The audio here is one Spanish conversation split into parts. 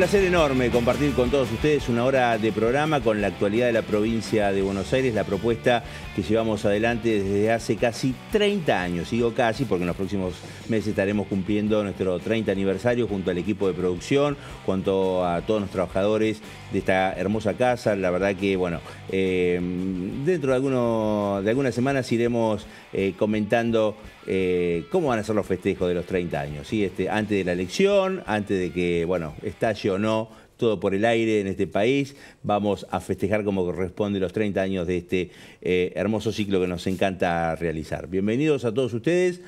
placer enorme compartir con todos ustedes una hora de programa con la actualidad de la provincia de Buenos Aires, la propuesta que llevamos adelante desde hace casi 30 años. Digo casi porque en los próximos meses estaremos cumpliendo nuestro 30 aniversario junto al equipo de producción, junto a todos los trabajadores de esta hermosa casa. La verdad que, bueno, eh, dentro de, de algunas semanas iremos eh, comentando eh, cómo van a ser los festejos de los 30 años, ¿sí? este, antes de la elección, antes de que, bueno, estalle o no todo por el aire en este país, vamos a festejar como corresponde los 30 años de este eh, hermoso ciclo que nos encanta realizar. Bienvenidos a todos ustedes.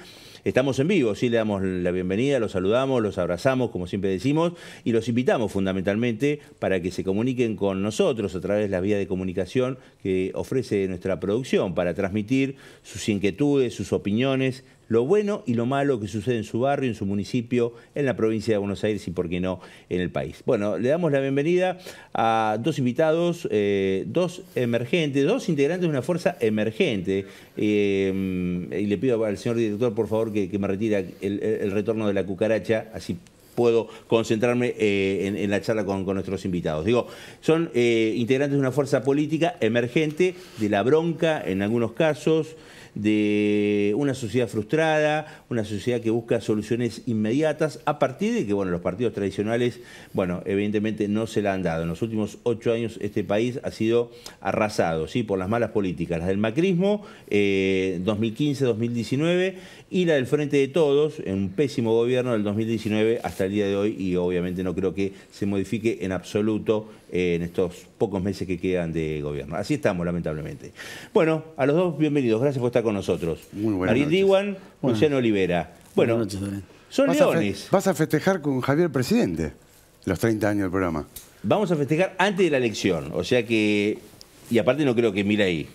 Estamos en vivo, sí, le damos la bienvenida, los saludamos, los abrazamos, como siempre decimos, y los invitamos fundamentalmente para que se comuniquen con nosotros a través de la vía de comunicación que ofrece nuestra producción para transmitir sus inquietudes, sus opiniones, lo bueno y lo malo que sucede en su barrio, en su municipio, en la provincia de Buenos Aires y, por qué no, en el país. Bueno, le damos la bienvenida a dos invitados, eh, dos emergentes, dos integrantes de una fuerza emergente. Eh, y le pido al señor director, por favor, que, me retire el, retorno de la cucaracha, así puedo concentrarme eh, en, la charla con, nuestros invitados. Digo, son integrantes de una fuerza política emergente, de la bronca en algunos casos, de una sociedad frustrada, una sociedad que busca soluciones inmediatas, a partir de que bueno, los partidos tradicionales, bueno, evidentemente no se la han dado. En los últimos ocho años este país ha sido arrasado ¿sí? por las malas políticas, las del macrismo, 2015-2019, eh, y la del Frente de Todos, en un pésimo gobierno del 2019 hasta el día de hoy, y obviamente no creo que se modifique en absoluto eh, en estos pocos meses que quedan de gobierno. Así estamos, lamentablemente. Bueno, a los dos bienvenidos. Gracias por estar con nosotros. Muy buenas Marín Diwan, bueno. Luciano Olivera. Bueno, buenas noches, son vas leones. A vas a festejar con Javier Presidente los 30 años del programa. Vamos a festejar antes de la elección. O sea que, y aparte no creo que mira ahí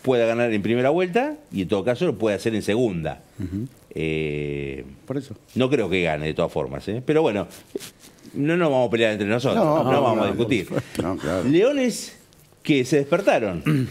pueda ganar en primera vuelta y en todo caso lo puede hacer en segunda. Eh, por eso. No creo que gane de todas formas, ¿eh? pero bueno, no nos vamos a pelear entre nosotros, no, vamos a discutir. Leones que se despertaron.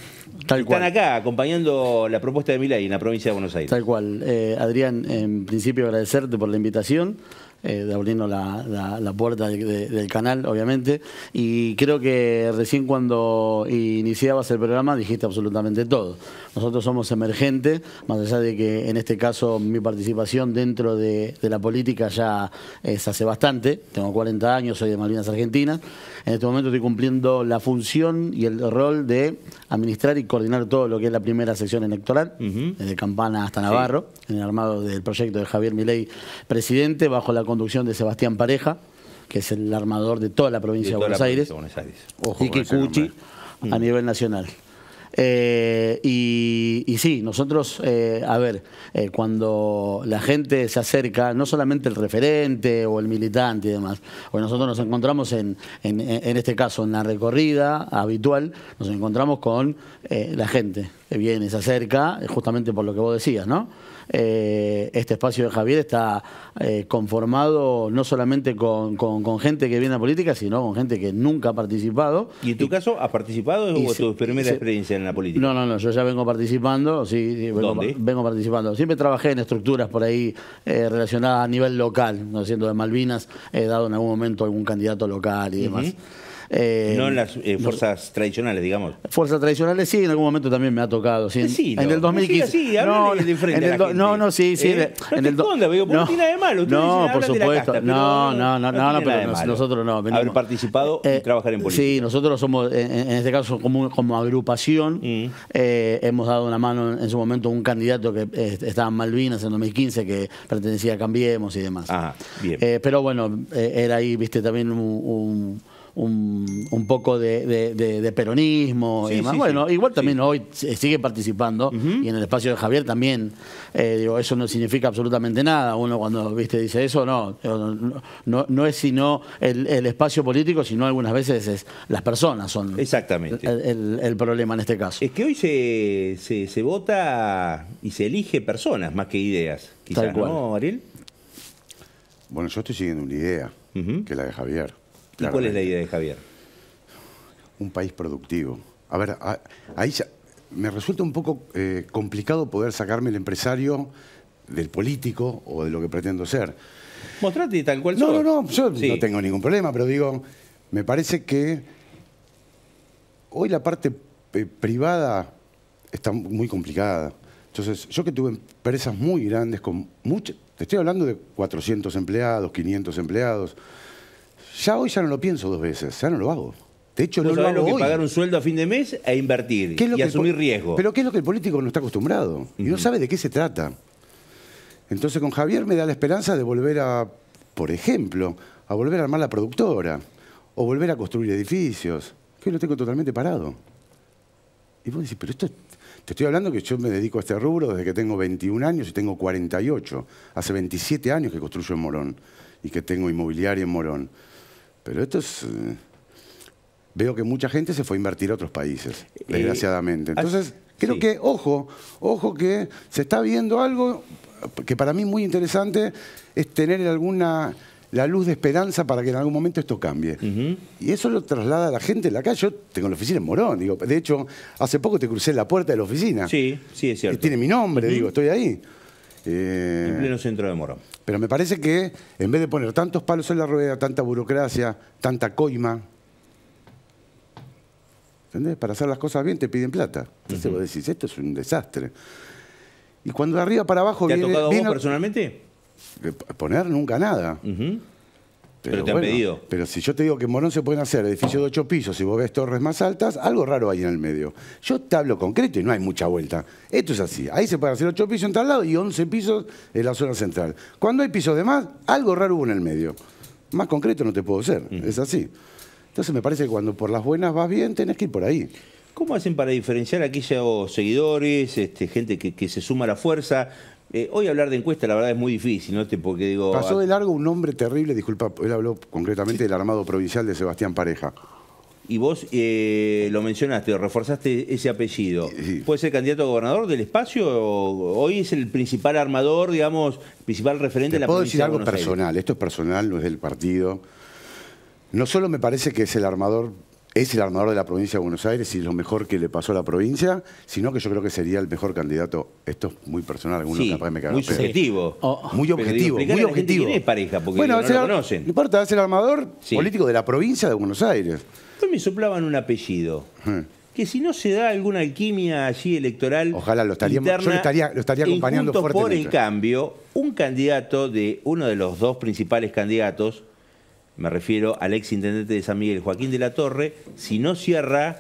Tal Están acá acompañando la propuesta de Milay en la provincia de Buenos Aires. Tal cual. Eh, Adrián, en principio agradecerte por la invitación. Eh, de abriendo la, puerta del canal, obviamente. Y creo que recién cuando iniciabas el programa dijiste absolutamente todo. Nosotros somos emergentes, más allá de que en este caso mi participación dentro de, la política ya es eh, hace bastante, tengo 40 años, soy de Malvinas Argentina, en este momento estoy cumpliendo la función y el rol de administrar y coordinar todo lo que es la primera sección electoral, desde Campana hasta Navarro, en el armado del proyecto de Javier Milei, presidente, bajo la conducción de Sebastián Pareja, que es el armador de toda la provincia, de, Buenos, Aires, o y que Cuchi a nivel nacional. Eh, y, sí, nosotros, eh, a ver, eh, cuando la gente se acerca, no solamente el referente o el militante y demás, porque nosotros nos encontramos en, en este caso, en la recorrida habitual, nos encontramos con la gente que viene, se acerca, justamente por lo que vos decías, ¿no? eh, este espacio de Javier está eh, conformado no solamente con, gente que viene a política, sino con gente que nunca ha participado. ¿Y en tu caso, has participado o tu primera experiencia en la política? No, no, no, yo ya vengo participando, sí, vengo, ¿Dónde? vengo, participando. Siempre trabajé en estructuras por ahí eh, relacionadas a nivel local, no siendo de Malvinas, he dado en algún momento algún candidato local y demás. Eh, no en las eh, fuerzas tradicionales, digamos. Fuerzas tradicionales, sí, en algún momento también me ha tocado. Sí, en, el 2015. Sí, no, de en el no, no, sí, sí. ¿Eh? en el no, de malo. No, por supuesto. no, no, no, no, pero nosotros no. Haber participado y trabajar en política. Sí, nosotros somos, en, este caso, como, como agrupación, mm. hemos dado una mano en su momento a un candidato que estaba en Malvinas en 2015, que pertenecía a Cambiemos y demás. Ajá, ah, bien. pero bueno, era ahí, viste, también un un, poco de, peronismo y bueno, igual también hoy sigue participando y en el espacio de Javier también. Eh, digo, eso no significa absolutamente nada. Uno cuando viste dice eso, no. No, no es sino el, espacio político, sino algunas veces las personas son Exactamente. El, problema en este caso. Es que hoy se, se, vota y se elige personas más que ideas. Quizás, Ariel? Bueno, yo estoy siguiendo una idea, que es la de Javier. ¿Y cuál es la idea de Javier? Un país productivo. A ver, ahí me resulta un poco eh, complicado poder sacarme el empresario del político o de lo que pretendo ser. Mostrate tal cual No, no, no, yo no tengo ningún problema, pero digo, me parece que hoy la parte eh, privada está muy complicada. Entonces, yo que tuve empresas muy grandes con muchas, te estoy hablando de 400 empleados, 500 empleados, ya hoy ya no lo pienso dos veces, ya no lo hago. De hecho, no lo hago lo que pagar un sueldo a fin de mes e invertir y asumir riesgo. Pero ¿qué es lo que el político no está acostumbrado? Y no sabe de qué se trata. Entonces, con Javier me da la esperanza de volver a, por ejemplo, a volver a armar la productora o volver a construir edificios, que hoy lo tengo totalmente parado. Y vos decís, pero esto, te estoy hablando que yo me dedico a este rubro desde que tengo 21 años y tengo 48. Hace 27 años que construyo en Morón y que tengo inmobiliario en Morón. Pero esto es... Eh, veo que mucha gente se fue a invertir a otros países, eh, desgraciadamente. Entonces, creo que, ojo, ojo que se está viendo algo que para mí muy interesante es tener alguna la luz de esperanza para que en algún momento esto cambie. Y eso lo traslada a la gente en la calle. Yo tengo la oficina en Morón, digo, de hecho, hace poco te crucé la puerta de la oficina. Sí, sí, es cierto. Y tiene mi nombre, digo, estoy ahí. En eh, pleno centro de Morón. Pero me parece que en vez de poner tantos palos en la rueda, tanta burocracia, tanta coima, ¿entendés? Para hacer las cosas bien te piden plata. Entonces vos decís, esto es un desastre. Y cuando de arriba para abajo ¿Te viene, personalmente? Eh, poner nunca nada. Este, pero, te han pedido. Pero si yo te digo que en Morón se pueden hacer edificios de ocho pisos y vos ves torres más altas, algo raro hay en el medio. Yo te hablo concreto y no hay mucha vuelta. Esto es así. Ahí se pueden hacer ocho pisos en tal lado y once pisos en la zona central. Cuando hay pisos de más, algo raro hubo en el medio. Más concreto no te puedo ser. Es así. Entonces me parece que cuando por las buenas vas bien, tenés que ir por ahí. ¿Cómo hacen para diferenciar aquí aquellos seguidores, este, gente que, se suma a la fuerza, eh, hoy hablar de encuesta, la verdad, es muy difícil, ¿no? Porque digo. Pasó de largo un hombre terrible, disculpa, él habló concretamente del armado provincial de Sebastián Pareja. Y vos eh, lo mencionaste, reforzaste ese apellido. ¿Puede ser candidato a gobernador del espacio? ¿O Hoy es el principal armador, digamos, principal referente de la puedo decir algo personal, esto es personal, no es del partido. No solo me parece que es el armador es el armador de la provincia de Buenos Aires y lo mejor que le pasó a la provincia, sino que yo creo que sería el mejor candidato. Esto es muy personal, algunos capaz me cagan. Muy subjetivo. Oh. muy objetivo, muy objetivo. Quién es pareja, porque no lo conocen. importa, es el armador político de la provincia de Buenos Aires. No me soplaban un apellido. Que si no se da alguna alquimia allí electoral. Ojalá lo estaría, yo lo estaría, acompañando fuerte. por, en cambio, un candidato de uno de los dos principales candidatos me refiero al exintendente intendente de San Miguel, Joaquín de la Torre, si no cierra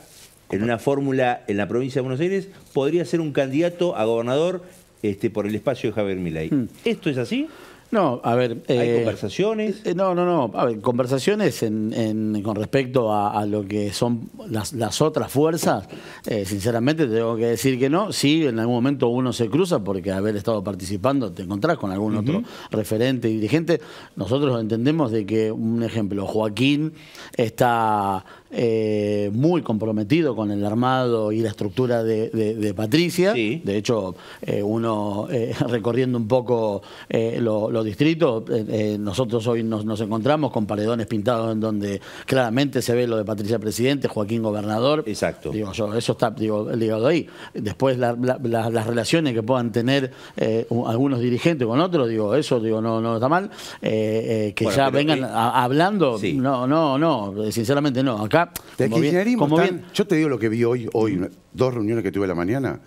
en una fórmula en la provincia de Buenos Aires, podría ser un candidato a gobernador este, por el espacio de Javier Milei. Mm. ¿Esto es así? No, a ver. ¿Hay eh, conversaciones? Eh, no, no, no. A ver, conversaciones con respecto a, lo que son las, otras fuerzas. Eh, sinceramente, tengo que decir que no. Sí, en algún momento uno se cruza porque haber estado participando te encontrás con algún otro referente y dirigente. Nosotros entendemos de que, un ejemplo, Joaquín está eh, muy comprometido con el armado y la estructura de, Patricia. De hecho, eh, uno eh, recorriendo un poco los distritos, nosotros hoy nos, encontramos con paredones pintados en donde claramente se ve lo de Patricia Presidente, Joaquín Gobernador. Exacto. Digo, eso está ligado ahí. Después las relaciones que puedan tener algunos dirigentes con otros, digo, eso digo, no, no está mal. que ya vengan hablando, no, no, no, sinceramente no. Acá yo te digo lo que vi hoy, hoy, dos reuniones que tuve la mañana,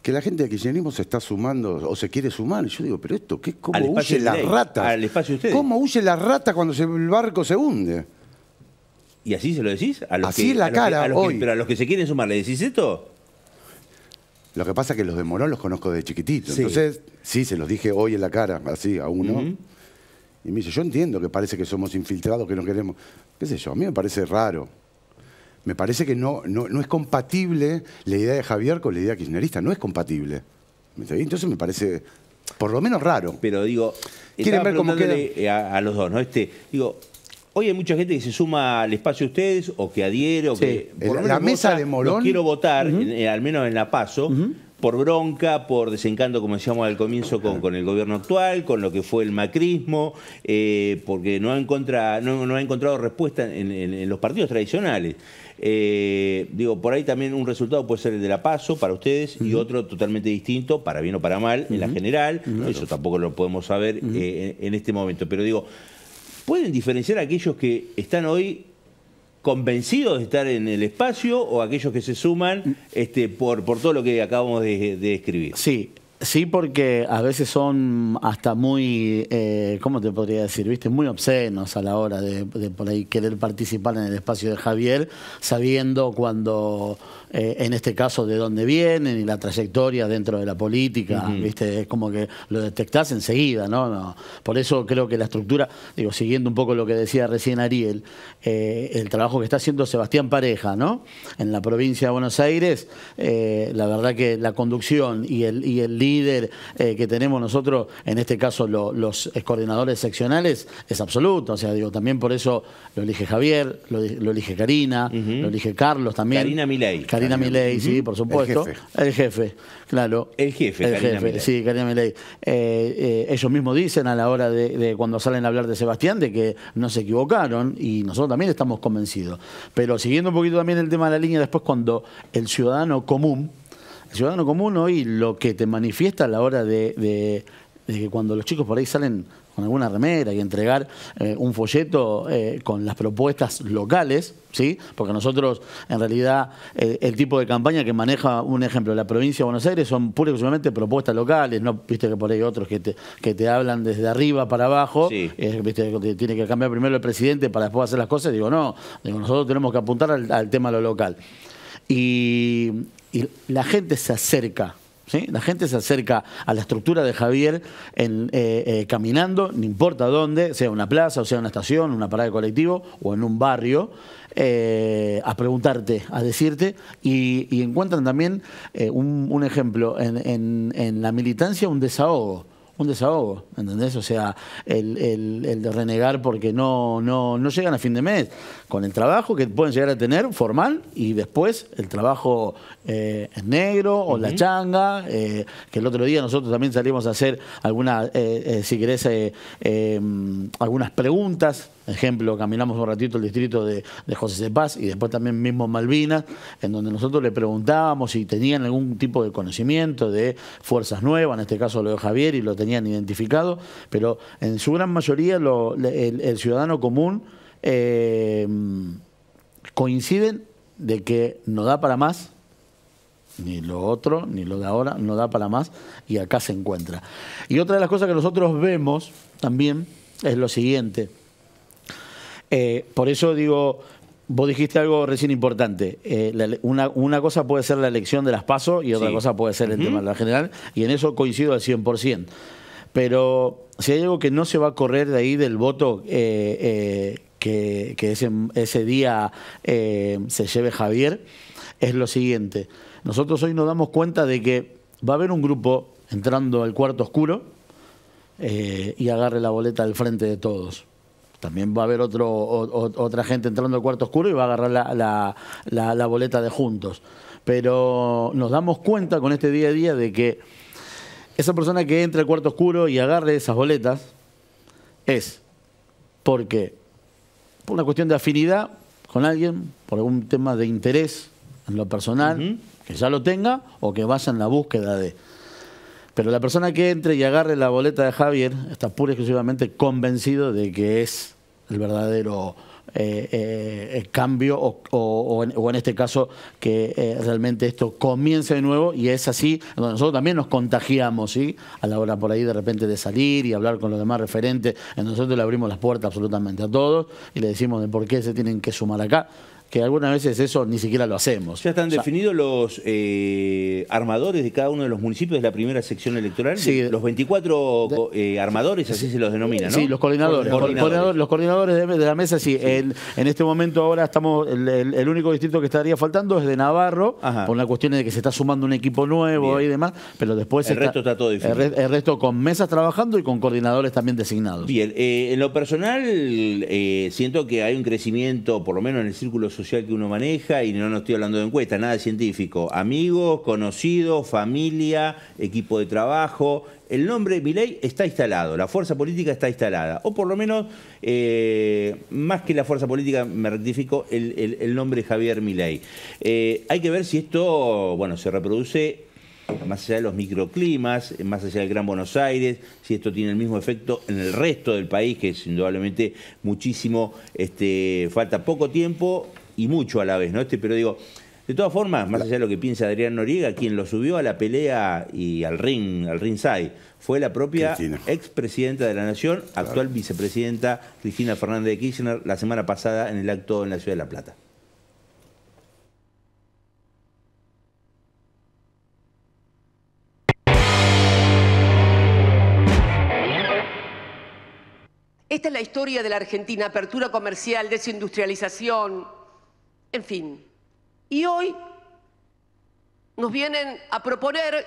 que la gente de kirchnerismo se está sumando o se quiere sumar. Y yo digo, pero esto, ¿qué, ¿cómo huye la rata? Al espacio ¿Cómo huye la rata cuando el barco se hunde? ¿Y así se lo decís? A los así es la cara, hoy. pero a los que se quieren sumar, ¿le decís esto? Lo que pasa es que los de Morón los conozco de chiquitito. Sí. Entonces, sí, se los dije hoy en la cara, así, a uno. Y me dice, yo entiendo que parece que somos infiltrados, que no queremos. ¿Qué sé yo? A mí me parece raro. Me parece que no, no, es compatible la idea de Javier con la idea kirchnerista. No es compatible. Entonces me parece, por lo menos, raro. Pero digo, quieren ver cómo queda? A, los dos, ¿no? Este, digo, hoy hay mucha gente que se suma al espacio de ustedes o que adhiere o que. Por la, mesa de Morón. quiero votar, eh, al menos en La Paso por bronca, por desencanto, como decíamos al comienzo, con, el gobierno actual, con lo que fue el macrismo, eh, porque no ha, encontrado, no, ha encontrado respuesta en, los partidos tradicionales. Eh, digo, por ahí también un resultado puede ser el de la PASO para ustedes y otro totalmente distinto, para bien o para mal, en la general. Eso tampoco lo podemos saber eh, en, en este momento. Pero digo, ¿pueden diferenciar a aquellos que están hoy convencidos de estar en el espacio o aquellos que se suman mm. este, por, por todo lo que acabamos de, escribir. Sí, Sí, porque a veces son hasta muy, eh, ¿cómo te podría decir? ¿Viste? Muy obscenos a la hora de, por ahí querer participar en el espacio de Javier, sabiendo cuando, eh, en este caso, de dónde vienen y la trayectoria dentro de la política, ¿viste? Es como que lo detectás enseguida, ¿no? Por eso creo que la estructura, digo, siguiendo un poco lo que decía recién Ariel, eh, el trabajo que está haciendo Sebastián Pareja, ¿no? En la provincia de Buenos Aires, la verdad que la conducción y el, y el líder eh, que tenemos nosotros, en este caso los coordinadores seccionales, es absoluto. O sea, digo, también por eso lo elige Javier, lo, elige Karina, lo elige Carlos también. Karina Milei. Karina Milei, sí, por supuesto. El jefe. El jefe, claro. El jefe, El jefe, sí, Karina Milei. Eh, eh, ellos mismos dicen a la hora de, cuando salen a hablar de Sebastián de que no se equivocaron y nosotros también estamos convencidos. Pero siguiendo un poquito también el tema de la línea, después cuando el ciudadano común ciudadano común hoy lo que te manifiesta a la hora de, que cuando los chicos por ahí salen con alguna remera y entregar eh, un folleto eh, con las propuestas locales, ¿sí? Porque nosotros, en realidad, eh, el tipo de campaña que maneja, un ejemplo, la provincia de Buenos Aires son pura y exclusivamente propuestas locales, ¿no? Viste que por ahí otros que te, que te hablan desde arriba para abajo, viste que tiene que cambiar primero el presidente para después hacer las cosas, digo, no, nosotros tenemos que apuntar al, al tema lo local y, la gente se acerca. ¿Sí? La gente se acerca a la estructura de Javier en, eh, eh, caminando, no importa dónde, sea una plaza, o sea una estación, una parada de colectivo o en un barrio, eh, a preguntarte, a decirte, y, encuentran también un, ejemplo en, la militancia, un desahogo. Un desahogo, ¿entendés? O sea, el, de renegar porque no, no llegan a fin de mes con el trabajo que pueden llegar a tener formal y después el trabajo eh, negro o la changa, eh, que el otro día nosotros también salimos a hacer algunas, eh, eh, si querés, eh, em, algunas preguntas. Ejemplo, caminamos un ratito el distrito de, de José Paz... y después también mismo Malvinas, en donde nosotros le preguntábamos si tenían algún tipo de conocimiento de fuerzas nuevas, en este caso lo de Javier y lo tenían identificado, pero en su gran mayoría el ciudadano común Em, coinciden de que no da para más, ni lo otro, ni lo de ahora, no da para más, y acá se encuentra. Y otra de las cosas que nosotros vemos también es lo siguiente. Eh, por eso digo, vos dijiste algo recién importante. Eh, una, cosa puede ser la elección de las pasos y otra cosa puede ser el tema de la general, y en eso coincido al 100%. Pero si hay algo que no se va a correr de ahí del voto eh, que, ese, día eh, se lleve Javier, es lo siguiente. Nosotros hoy nos damos cuenta de que va a haber un grupo entrando al cuarto oscuro eh, y agarre la boleta al frente de todos. También va a haber otro, otra gente entrando al cuarto oscuro y va a agarrar la, la boleta de juntos. Pero nos damos cuenta con este día a día de que esa persona que entra al cuarto oscuro y agarre esas boletas es porque por una cuestión de afinidad con alguien, por algún tema de interés en lo personal, que ya lo tenga o que vaya en la búsqueda de. Pero la persona que entre y agarre la boleta de Javier está pura y exclusivamente convencido de que es el verdadero eh, eh, cambio o, en, este caso que eh, realmente esto comience de nuevo y es así, donde nosotros también nos contagiamos, A la hora por ahí de repente de salir y hablar con los demás referentes, nosotros le abrimos las puertas absolutamente a todos y le decimos de por qué se tienen que sumar acá que algunas veces eso ni siquiera lo hacemos. ¿Ya están definidos los eh, armadores de cada uno de los municipios de la primera sección electoral? Sí, los 24 eh, armadores, así se los denomina, ¿no? Sí, los coordinadores. Los coordinadores de, la mesa, sí. en este momento ahora estamos, el, único distrito que estaría faltando es de Navarro, por la cuestión de que se está sumando un equipo nuevo y demás, pero después... El resto está todo el, resto con mesas trabajando y con coordinadores también designados. Bien, eh, en lo personal siento que hay un crecimiento, por lo menos en el círculo social, social que uno maneja, y no, no estoy hablando de encuesta, nada científico. Amigos, conocidos, familia, equipo de trabajo. El nombre Miley está instalado, la fuerza política está instalada. O por lo menos, eh, más que la fuerza política, me rectifico, el, el, nombre Javier Miley. Eh, hay que ver si esto, bueno, se reproduce más allá de los microclimas, más allá del Gran Buenos Aires, si esto tiene el mismo efecto en el resto del país, que es indudablemente muchísimo, este, falta poco tiempo y mucho a la vez, ¿no? Este, pero digo, de todas formas, más allá de lo que piensa Adrián Noriega, quien lo subió a la pelea y al ring, al ringside, fue la propia expresidenta de la Nación, actual vicepresidenta Cristina Fernández de Kirchner, la semana pasada en el acto en la ciudad de La Plata. Esta es la historia de la Argentina, apertura comercial, desindustrialización, en fin, y hoy nos vienen a proponer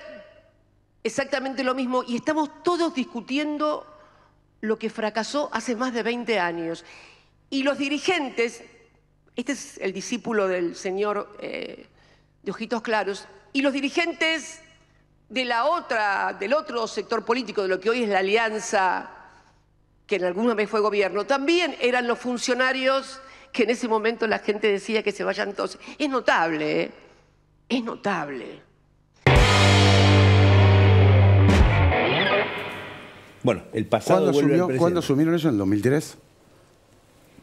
exactamente lo mismo y estamos todos discutiendo lo que fracasó hace más de 20 años. Y los dirigentes, este es el discípulo del señor eh, de Ojitos Claros, y los dirigentes de la otra, del otro sector político, de lo que hoy es la alianza, que en alguna vez fue gobierno, también eran los funcionarios que en ese momento la gente decía que se vayan todos. Es notable, ¿eh? es notable. Bueno, el pasado ¿Cuándo, asumieron eso? ¿En el 2003?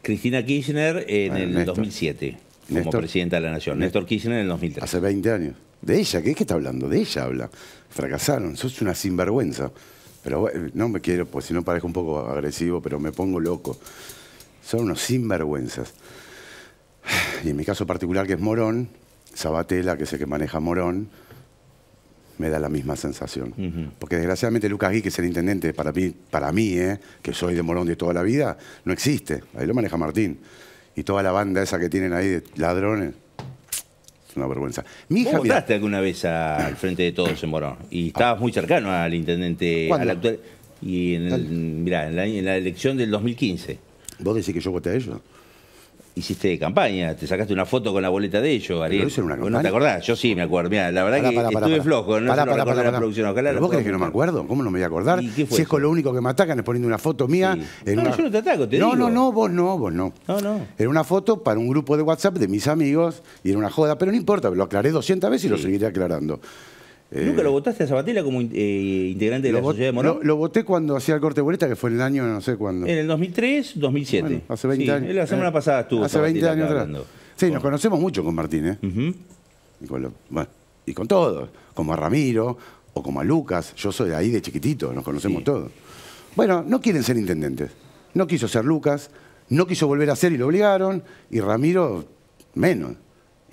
Cristina Kirchner en ah, el 2007 como presidenta de la Nación. Néstor, Kirchner en el 2003. Hace 20 años. ¿De ella? ¿Qué, es que está hablando? De ella habla. Fracasaron. Sos una sinvergüenza. Pero eh, no me quiero, pues si no parezco un poco agresivo, pero me pongo loco. Son unos sinvergüenzas. Y en mi caso particular, que es Morón, Sabatella, que sé que maneja Morón, me da la misma sensación. Porque desgraciadamente Lucas Gui, que es el intendente para mí, para mí eh, que soy de Morón de toda la vida, no existe. Ahí lo maneja Martín. Y toda la banda esa que tienen ahí de ladrones, es una vergüenza. Mi hija, alguna vez al frente de todos en Morón? Y estabas ah. muy cercano al intendente, actual. Y en, en la elección del 2015. ¿Vos decís que yo voté a ellos? Hiciste campaña, te sacaste una foto con la boleta de ellos, Ariel. una campaña? ¿No te acordás? Yo sí me acuerdo. mira la verdad que estuve flojo, no me para, de la producción. ¿Vos crees que no me acuerdo? ¿Cómo no me voy a acordar? si es con lo único que me atacan es poniendo una foto mía. no, yo no te ataco, te no, digo. No, no, vos no, vos no. No, no. Era una foto para un grupo de WhatsApp de mis amigos y era una joda, pero no importa, lo aclaré 200 veces y lo seguiré aclarando. Eh, ¿Nunca lo votaste a Sabatella como eh, integrante de la Sociedad de Morón? Lo, voté cuando hacía el corte boleta, que fue en el año, no sé cuándo. En el 2003, 2007. hace 20 sí, años. La semana eh, pasada estuvo. Hace 20 años atrás. Sí, nos oh. conocemos mucho con Martínez. y, con todos, como a Ramiro o como a Lucas. Yo soy de ahí de chiquitito, nos conocemos todos. Bueno, no quieren ser intendentes. No quiso ser Lucas, no quiso volver a ser y lo obligaron, y Ramiro menos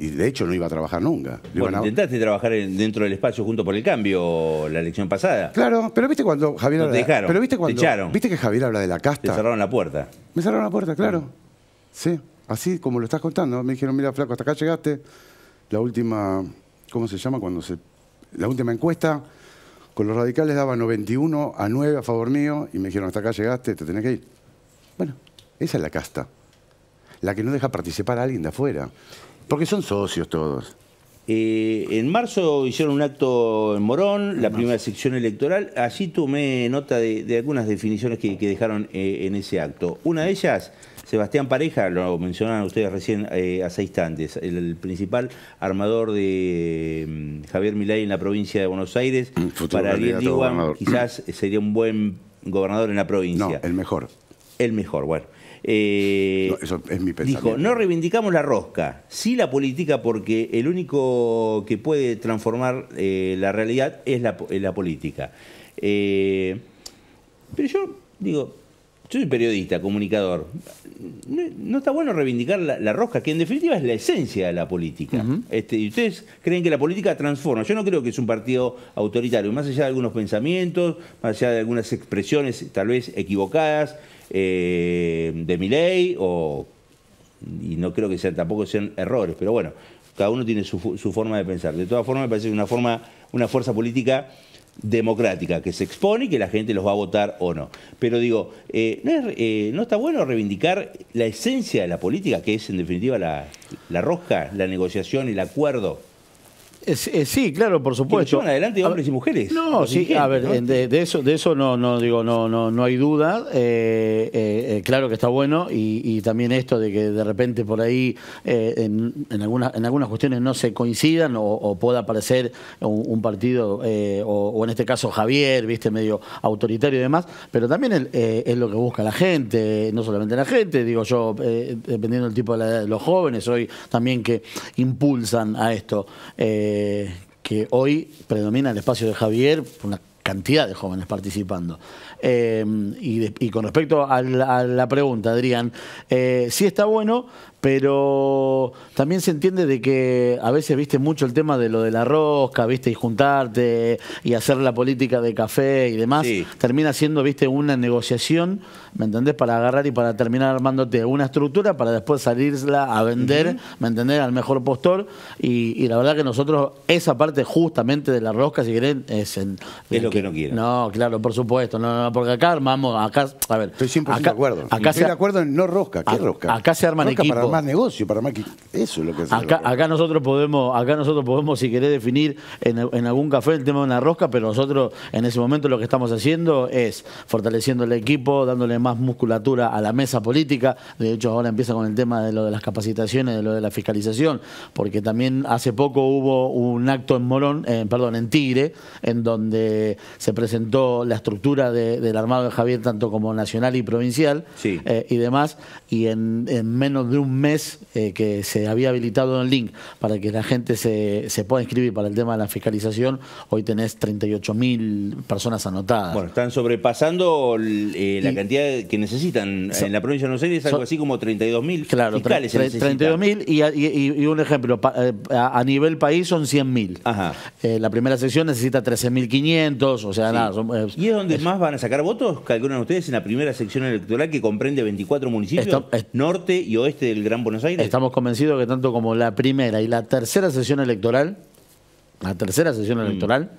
y de hecho no iba a trabajar nunca. intentaste trabajar dentro del espacio junto por el cambio la elección pasada. Claro, pero viste cuando Javier te dejaron, viste viste que Javier habla de la casta. Me cerraron la puerta. Me cerraron la puerta, claro. Sí, así como lo estás contando, me dijeron, "Mira, flaco, hasta acá llegaste. La última ¿cómo se llama cuando se la última encuesta con los radicales daba 91 a 9 a favor mío y me dijeron, "Hasta acá llegaste, te tenés que ir." Bueno, esa es la casta. La que no deja participar a alguien de afuera. Porque son socios todos. Eh, en marzo hicieron un acto en Morón, la primera sección electoral. Allí tomé nota de, algunas definiciones que, dejaron eh, en ese acto. Una de ellas, Sebastián Pareja, lo mencionaban ustedes recién hace eh, instantes, el, principal armador de mm, Javier Milay en la provincia de Buenos Aires. Mm, Para Ariel quizás sería un buen gobernador en la provincia. No, el mejor. El mejor, bueno. Eh, no, es mi Dijo, no reivindicamos la rosca, sí la política, porque el único que puede transformar eh, la realidad es la, política. Eh, pero yo digo, yo soy periodista, comunicador. No, está bueno reivindicar la, rosca, que en definitiva es la esencia de la política. Este, y ustedes creen que la política transforma. Yo no creo que es un partido autoritario, más allá de algunos pensamientos, más allá de algunas expresiones tal vez equivocadas, eh, de ley o y no creo que sean tampoco sean errores, pero bueno, cada uno tiene su, forma de pensar. De todas formas, me parece una forma, una fuerza política democrática que se expone y que la gente los va a votar o no. Pero digo, eh, eh, no, está bueno reivindicar la esencia de la política, que es en definitiva la, la rosca, la negociación, el acuerdo. Eh, eh, sí, claro, por supuesto. adelante hombres y mujeres. No, sí, a ver, de, eso, de eso no, no digo, no, no, no hay duda. Eh, claro que está bueno y, también esto de que de repente por ahí en, algunas en algunas cuestiones no se coincidan o, pueda aparecer un, partido o, en este caso Javier, viste, medio autoritario y demás. Pero también es lo que busca la gente, no solamente la gente, digo yo, dependiendo del tipo de, la de los jóvenes hoy también que impulsan a esto. Eh, que hoy predomina el espacio de Javier, una cantidad de jóvenes participando. Eh, y, con respecto a la, pregunta, Adrián, eh, si está bueno pero también se entiende de que a veces viste mucho el tema de lo de la rosca, viste, y juntarte y hacer la política de café y demás, termina siendo, viste, una negociación, ¿me entendés? Para agarrar y para terminar armándote una estructura para después salirla a vender, ¿me entendés? Al mejor postor y, la verdad que nosotros esa parte justamente de la rosca, si quieren, es, en, es lo que, no quieren. No, claro, por supuesto, no, no, porque acá armamos, acá, a ver. Estoy siempre de acuerdo. Acá Estoy se, de acuerdo en no rosca, ¿qué rosca? Acá se arman equipos más negocio, para más eso es lo que acá, nosotros podemos, acá nosotros podemos, si querés definir en, algún café el tema de una rosca, pero nosotros en ese momento lo que estamos haciendo es fortaleciendo el equipo, dándole más musculatura a la mesa política. De hecho, ahora empieza con el tema de lo de las capacitaciones, de lo de la fiscalización, porque también hace poco hubo un acto en Morón, perdón, en Tigre, en donde se presentó la estructura del armado de Javier, tanto como nacional y provincial eh, y demás, y en, en menos de un mes eh, que se había habilitado el link para que la gente se, pueda inscribir para el tema de la fiscalización, hoy tenés 38 mil personas anotadas. Bueno, están sobrepasando eh, la cantidad que necesitan. en la provincia de Buenos Aires algo así como 32 mil claro, fiscales. 32 mil y, un ejemplo, eh, a nivel país son 100.000. mil. la primera sección necesita 13.500, o sea, nada. ¿Y es donde más van a sacar votos? Calculan ustedes en la primera sección electoral que comprende 24 municipios, norte y oeste del Buenos Aires. Estamos convencidos que tanto como la primera y la tercera sesión electoral, la tercera sesión mm. electoral,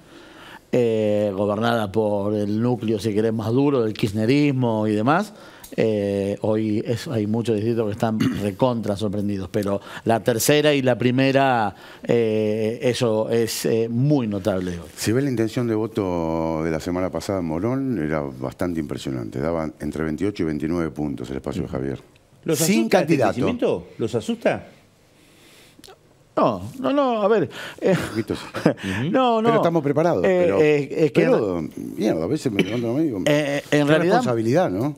eh, gobernada por el núcleo, si querés, más duro del kirchnerismo y demás, eh, hoy hay muchos distritos que están recontra sorprendidos, pero la tercera y la primera, eh, eso es muy notable Si ve la intención de voto de la semana pasada en Morón, era bastante impresionante, daban entre 28 y 29 puntos el espacio de mm. Javier. ¿Los sin asusta este candidato. ¿Los asusta? No, no, no, a ver. Eh, no, no. Pero estamos preparados. Eh, pero, eh, es que a veces me levanto y digo, en realidad, responsabilidad, ¿no?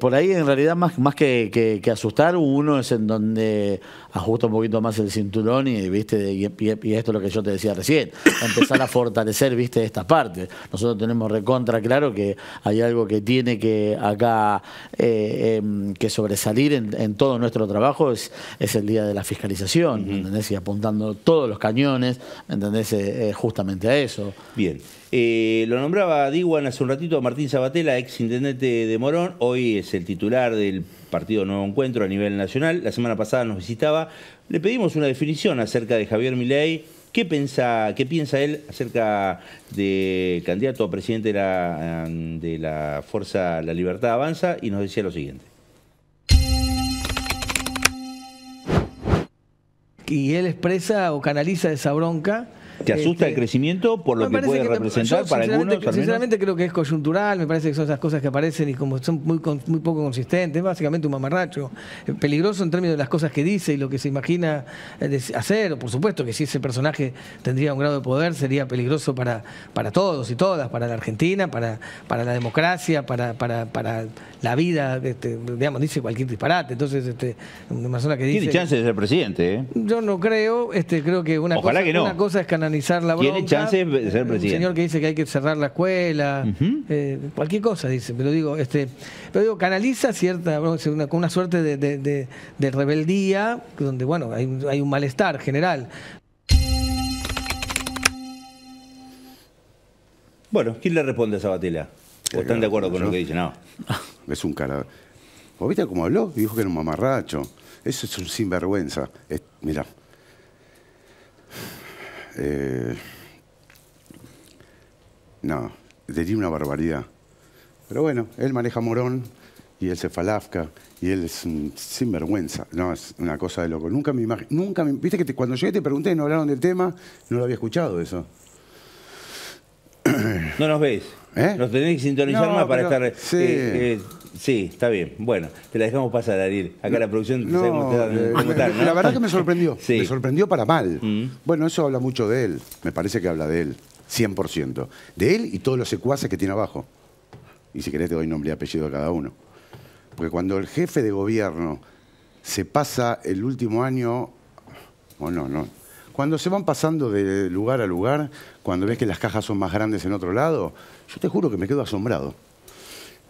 por ahí, en realidad, más, más que, asustar, uno es en donde ajusta un poquito más el cinturón y, viste, y, esto es lo que yo te decía recién, empezar a fortalecer, viste, esta parte. Nosotros tenemos recontra, claro, que hay algo que tiene que acá eh, em, que sobresalir en, todo nuestro trabajo, es, es el día de la fiscalización, ¿entendés? Y apuntando todos los cañones, ¿entendés? Eh, eh, justamente a eso. Bien. lo nombraba Diwan hace un ratito Martín Sabatella, ex intendente de Morón, hoy es el titular del partido Nuevo Encuentro a nivel nacional. La semana pasada nos visitaba. Le pedimos una definición acerca de Javier Milei. ¿Qué piensa, ¿Qué piensa él acerca del candidato a presidente de la, de la Fuerza La Libertad Avanza? Y nos decía lo siguiente. Y él expresa o canaliza esa bronca ¿Te asusta el este, crecimiento por lo que puede representar para sinceramente, algunos? Sinceramente creo que es coyuntural, me parece que son esas cosas que aparecen y como son muy, muy poco consistentes, básicamente un mamarracho. Eh, peligroso en términos de las cosas que dice y lo que se imagina eh, hacer, por supuesto que si ese personaje tendría un grado de poder sería peligroso para, para todos y todas, para la Argentina, para, para la democracia, para, la vida, este, digamos, dice cualquier disparate. Entonces, este, una persona que dice... Tiene chance de ser presidente, ¿eh? Yo no creo, este, creo que una, cosa, una cosa es canalizar analizar la bronca. Tiene chance de señor que dice que hay que cerrar la escuela, eh, cualquier cosa dice, pero digo, este, pero digo, canaliza cierta, una, una suerte de, rebeldía, donde bueno, hay, un malestar general. Bueno, ¿quién le responde a Sabatella? ¿O están de acuerdo con lo que dice? No. Es un cara. ¿O viste cómo habló? Dijo que era un mamarracho. Eso es un sinvergüenza. mira, eh, no, diría una barbaridad. Pero bueno, él maneja Morón y él se falafca y él es un sinvergüenza. No, es una cosa de loco. Nunca me imagino. Nunca me, Viste que cuando llegué te pregunté, no hablaron del tema, no lo había escuchado eso. No nos ves. ¿Eh? Nos tenés que sintonizar más para estar. Sí. Eh, eh, Sí, está bien. Bueno, te la dejamos pasar, Ariel. Acá la producción eh, La verdad que me sorprendió. Me sorprendió para mal. Mm. Bueno, eso habla mucho de él. Me parece que habla de él. 100%. De él y todos los secuaces que tiene abajo. Y si querés te doy nombre y apellido a cada uno. Porque cuando el jefe de gobierno se pasa el último año... O oh, no, no. Cuando se van pasando de lugar a lugar, cuando ves que las cajas son más grandes en otro lado, yo te juro que me quedo asombrado.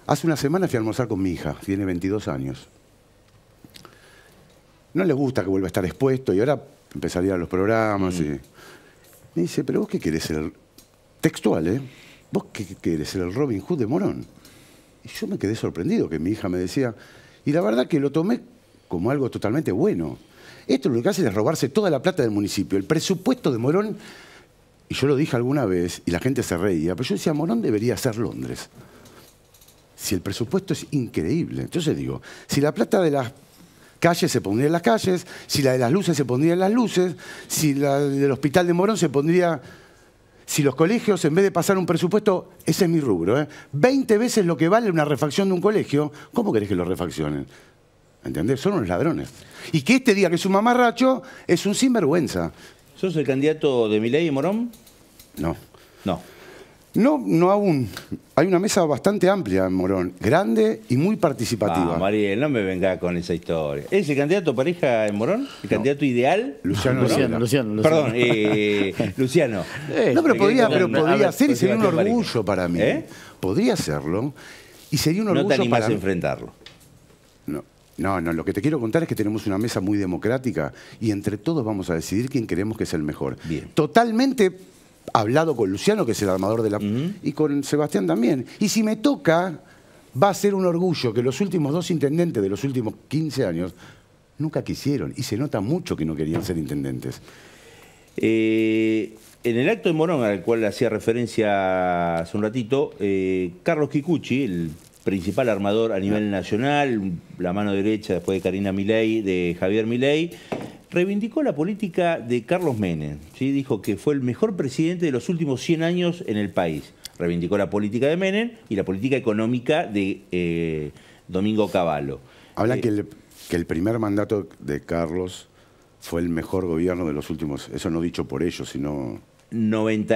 Hace una semana fui a almorzar con mi hija, tiene 22 años. No le gusta que vuelva a estar expuesto y ahora empezaría los programas. Y... Mm. Me dice, pero vos qué querés ser, textual, ¿eh? ¿Vos qué querés ser el Robin Hood de Morón? Y yo me quedé sorprendido que mi hija me decía, y la verdad que lo tomé como algo totalmente bueno. Esto lo que hace es robarse toda la plata del municipio, el presupuesto de Morón, y yo lo dije alguna vez y la gente se reía, pero yo decía, Morón debería ser Londres si el presupuesto es increíble? Entonces digo, si la plata de las calles se pondría en las calles, si la de las luces se pondría en las luces, si la del hospital de Morón se pondría... Si los colegios, en vez de pasar un presupuesto, ese es mi rubro, ¿eh? 20 veces lo que vale una refacción de un colegio, ¿cómo querés que lo refaccionen? ¿Entendés? Son unos ladrones. Y que este día que es un mamarracho es un sinvergüenza. ¿Sos el candidato de Milei y Morón? No. No. No, no aún. Hay una mesa bastante amplia en Morón, grande y muy participativa. Ah, Mariel, no me venga con esa historia. ¿Es el candidato pareja en Morón? ¿El candidato ideal? Luciano, Luciano, Luciano, Perdón, eh, Luciano. Eh, no, pero podría, ser y sería un orgullo para mí. ¿Eh? Podría serlo y sería un orgullo para mí. no te animas a enfrentarlo. No. No, lo que te quiero contar es que tenemos una mesa muy democrática y entre todos vamos a decidir quién queremos que es el mejor. Bien. Totalmente hablado con Luciano, que es el armador de la... Y con Sebastián también. Y si me toca, va a ser un orgullo que los últimos dos intendentes de los últimos 15 años nunca quisieron. Y se nota mucho que no querían ser intendentes. Eh, en el acto de Morón, al cual hacía referencia hace un ratito, eh, Carlos Kikuchi, el principal armador a nivel nacional, la mano derecha después de Karina Milei, de Javier Milei, reivindicó la política de Carlos Menem. Dijo que fue el mejor presidente de los últimos 100 años en el país. Reivindicó la política de Menem y la política económica de eh, Domingo Cavallo. Habla eh, que, el, primer mandato de Carlos fue el mejor gobierno de los últimos, eso no dicho por ellos, sino... Perdón,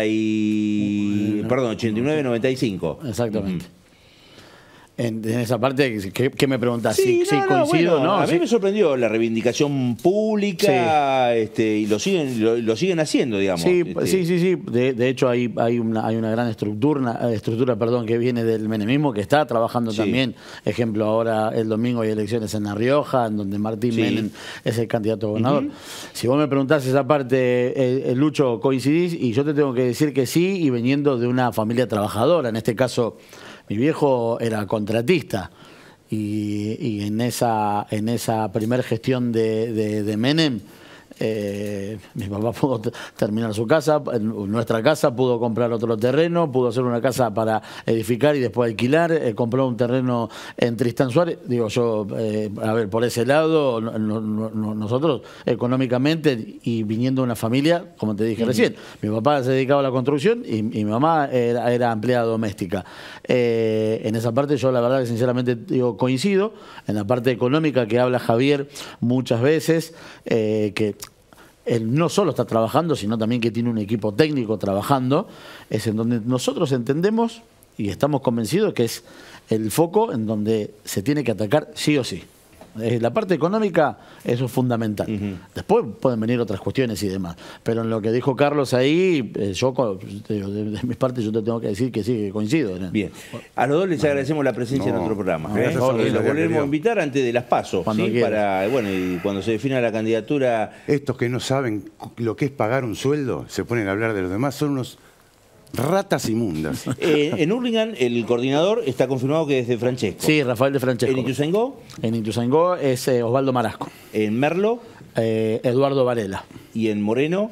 89-95. Exactamente en, esa parte, ¿qué, me preguntas? Sí, coincido A mí me sorprendió la reivindicación pública este, y lo siguen, lo, siguen haciendo, digamos. Sí, este. sí, sí. De, hecho, hay, hay, una, hay una gran estructura, estructura perdón, que viene del menemismo que está trabajando también. Ejemplo, ahora el domingo hay elecciones en La Rioja, en donde Martín Menem es el candidato a gobernador. Si vos me preguntás esa parte, el eh, eh, Lucho, ¿coincidís? Y yo te tengo que decir que sí, y veniendo de una familia trabajadora, en este caso mi viejo era contratista y, en esa, en esa primera gestión de Menem eh, mi papá pudo terminar su casa, nuestra casa, pudo comprar otro terreno, pudo hacer una casa para edificar y después alquilar, eh, compró un terreno en Tristán Suárez. Digo yo, eh, a ver, por ese lado, nosotros económicamente y viniendo de una familia, como te dije recién, mi papá se dedicaba a la construcción y, mi mamá era, empleada doméstica. en esa parte yo la verdad que sinceramente digo, coincido, en la parte económica que habla Javier muchas veces, que él no solo está trabajando, sino también que tiene un equipo técnico trabajando, es en donde nosotros entendemos y estamos convencidos que es el foco en donde se tiene que atacar sí o sí. Eh, la parte económica, eso es fundamental. Después pueden venir otras cuestiones y demás. Pero en lo que dijo Carlos ahí, eh, yo, de, mi parte, yo te tengo que decir que sí, que coincido. Bien. A los dos les agradecemos la presencia en otro programa. ¿eh? los volvemos a invitar antes de las pasos. Para, bueno, y cuando se defina la candidatura. Estos que no saben lo que es pagar un sueldo, se ponen a hablar de los demás, son unos Ratas inmundas. Eh, en Hurlingham, el coordinador está confirmado que es de Francesco. Sí, Rafael de Francesco. ¿En Ituzaingó? En Ituzaingó es eh, Osvaldo Marasco. ¿En Merlo? Eh, Eduardo Varela. ¿Y en Moreno?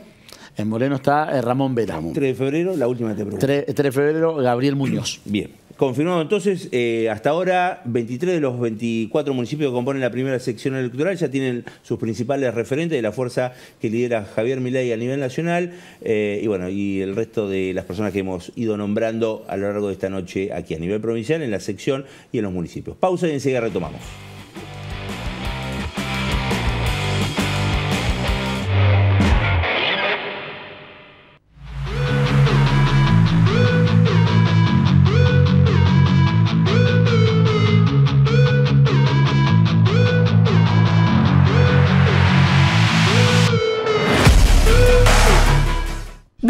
En Moreno está Ramón Vera. 3 de febrero, la última te pregunto. 3 de febrero, Gabriel Muñoz. Bien. Confirmado entonces, eh, hasta ahora 23 de los 24 municipios que componen la primera sección electoral ya tienen sus principales referentes de la fuerza que lidera Javier Milei a nivel nacional eh, y bueno, y el resto de las personas que hemos ido nombrando a lo largo de esta noche aquí a nivel provincial, en la sección y en los municipios. Pausa y enseguida retomamos.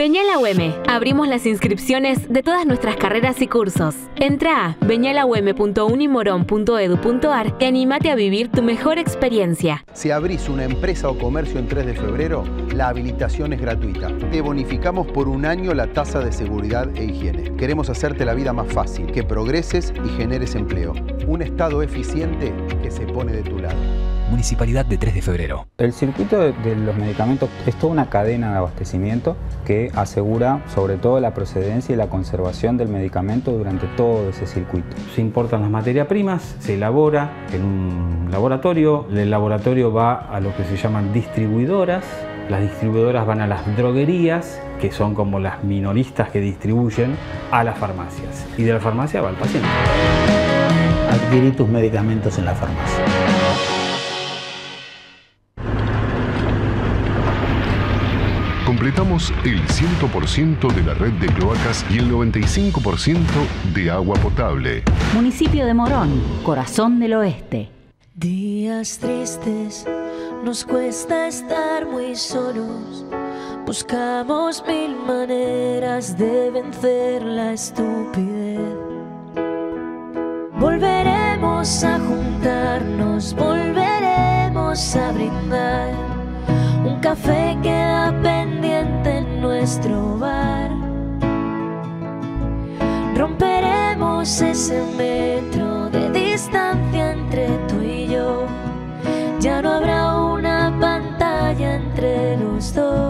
la UM. Abrimos las inscripciones de todas nuestras carreras y cursos. Entra a beñalauM.unimoron.edu.ar e y animate a vivir tu mejor experiencia. Si abrís una empresa o comercio en 3 de febrero, la habilitación es gratuita. Te bonificamos por un año la tasa de seguridad e higiene. Queremos hacerte la vida más fácil, que progreses y generes empleo. Un Estado eficiente que se pone de tu lado. Municipalidad de 3 de Febrero. El circuito de los medicamentos es toda una cadena de abastecimiento que asegura sobre todo la procedencia y la conservación del medicamento durante todo ese circuito. Se importan las materias primas, se elabora en un laboratorio, el laboratorio va a lo que se llaman distribuidoras, las distribuidoras van a las droguerías, que son como las minoristas que distribuyen, a las farmacias. Y de la farmacia va al paciente. adquirir tus medicamentos en la farmacia. el 100% de la red de cloacas y el 95% de agua potable. Municipio de Morón, corazón del oeste. Días tristes, nos cuesta estar muy solos. Buscamos mil maneras de vencer la estupidez. Volveremos a juntarnos, volveremos a brindar café queda pendiente en nuestro bar. Romperemos ese metro de distancia entre tú y yo. Ya no habrá una pantalla entre los dos.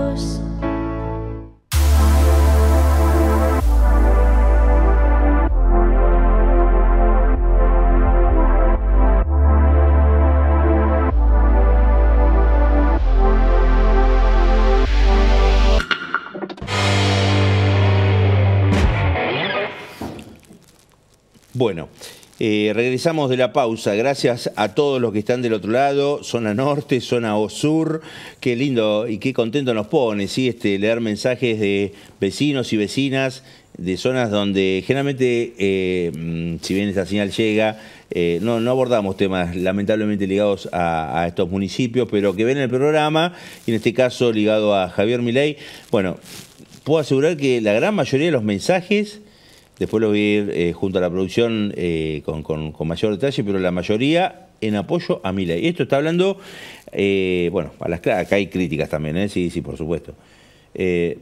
Bueno, eh, regresamos de la pausa. Gracias a todos los que están del otro lado, zona norte, zona o sur. Qué lindo y qué contento nos pone, ¿sí? Este, leer mensajes de vecinos y vecinas de zonas donde generalmente, eh, mm, si bien esta señal llega, eh, no, abordamos temas lamentablemente ligados a, estos municipios, pero que ven el programa, y en este caso ligado a Javier Milei. Bueno, puedo asegurar que la gran mayoría de los mensajes Después lo vi ir eh, junto a la producción eh, con, mayor detalle, pero la mayoría en apoyo a Mila. Y esto está hablando, eh, bueno, a las, acá hay críticas también, sí, sí, por supuesto.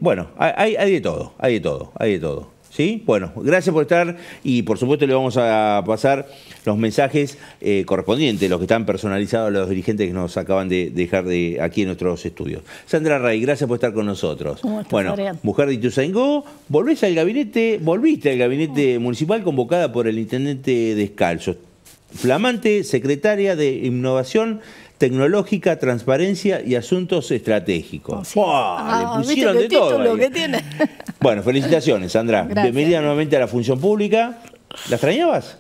bueno, hay de todo, hay de todo, hay de todo. ¿Sí? Bueno, gracias por estar y por supuesto le vamos a pasar los mensajes eh, correspondientes, los que están personalizados a los dirigentes que nos acaban de dejar de, aquí en nuestros estudios. Sandra Ray, gracias por estar con nosotros. bueno, mujer de Ituzaingó, volvés al gabinete, volviste al gabinete ah. municipal convocada por el intendente Descalzo, flamante secretaria de Innovación tecnológica, transparencia y asuntos estratégicos. Le ah, pusieron de todo. Bueno, felicitaciones, Sandra. Gracias. Bienvenida nuevamente a la función pública. ¿La extrañabas?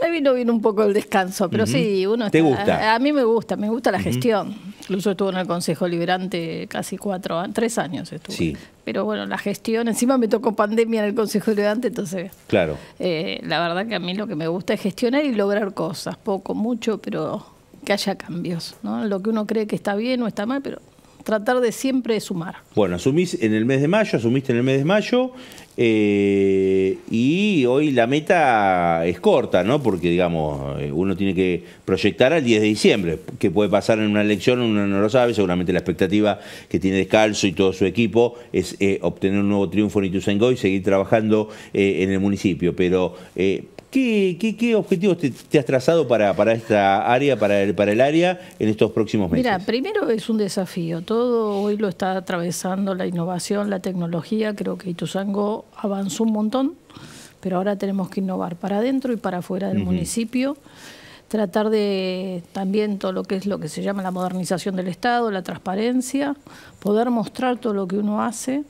Me vino bien un poco el descanso, pero sí, uno está, ¿Te gusta? A, mí me gusta, me gusta la gestión. Incluso estuve en el Consejo Liberante casi cuatro, tres años estuve. Sí. Pero bueno, la gestión, encima me tocó pandemia en el Consejo Liberante, entonces. Claro. Eh, la verdad que a mí lo que me gusta es gestionar y lograr cosas, poco, mucho, pero que haya cambios, ¿no? Lo que uno cree que está bien o está mal, pero tratar de siempre sumar. Bueno, asumís en el mes de mayo, asumiste en el mes de mayo, eh, y hoy la meta es corta, ¿no? Porque, digamos, eh, uno tiene que proyectar al 10 de diciembre, que puede pasar en una elección, uno no lo sabe, seguramente la expectativa que tiene Descalzo y todo su equipo es eh, obtener un nuevo triunfo en Ituzaingó y seguir trabajando en el municipio, pero ¿Qué, objetivos te, has trazado para, esta área, para el, para el área en estos próximos meses? Mira, primero es un desafío. Todo hoy lo está atravesando la innovación, la tecnología. Creo que Ituzango avanzó un montón, pero ahora tenemos que innovar para adentro y para afuera del municipio tratar de también todo lo que es lo que se llama la modernización del Estado, la transparencia, poder mostrar todo lo que uno hace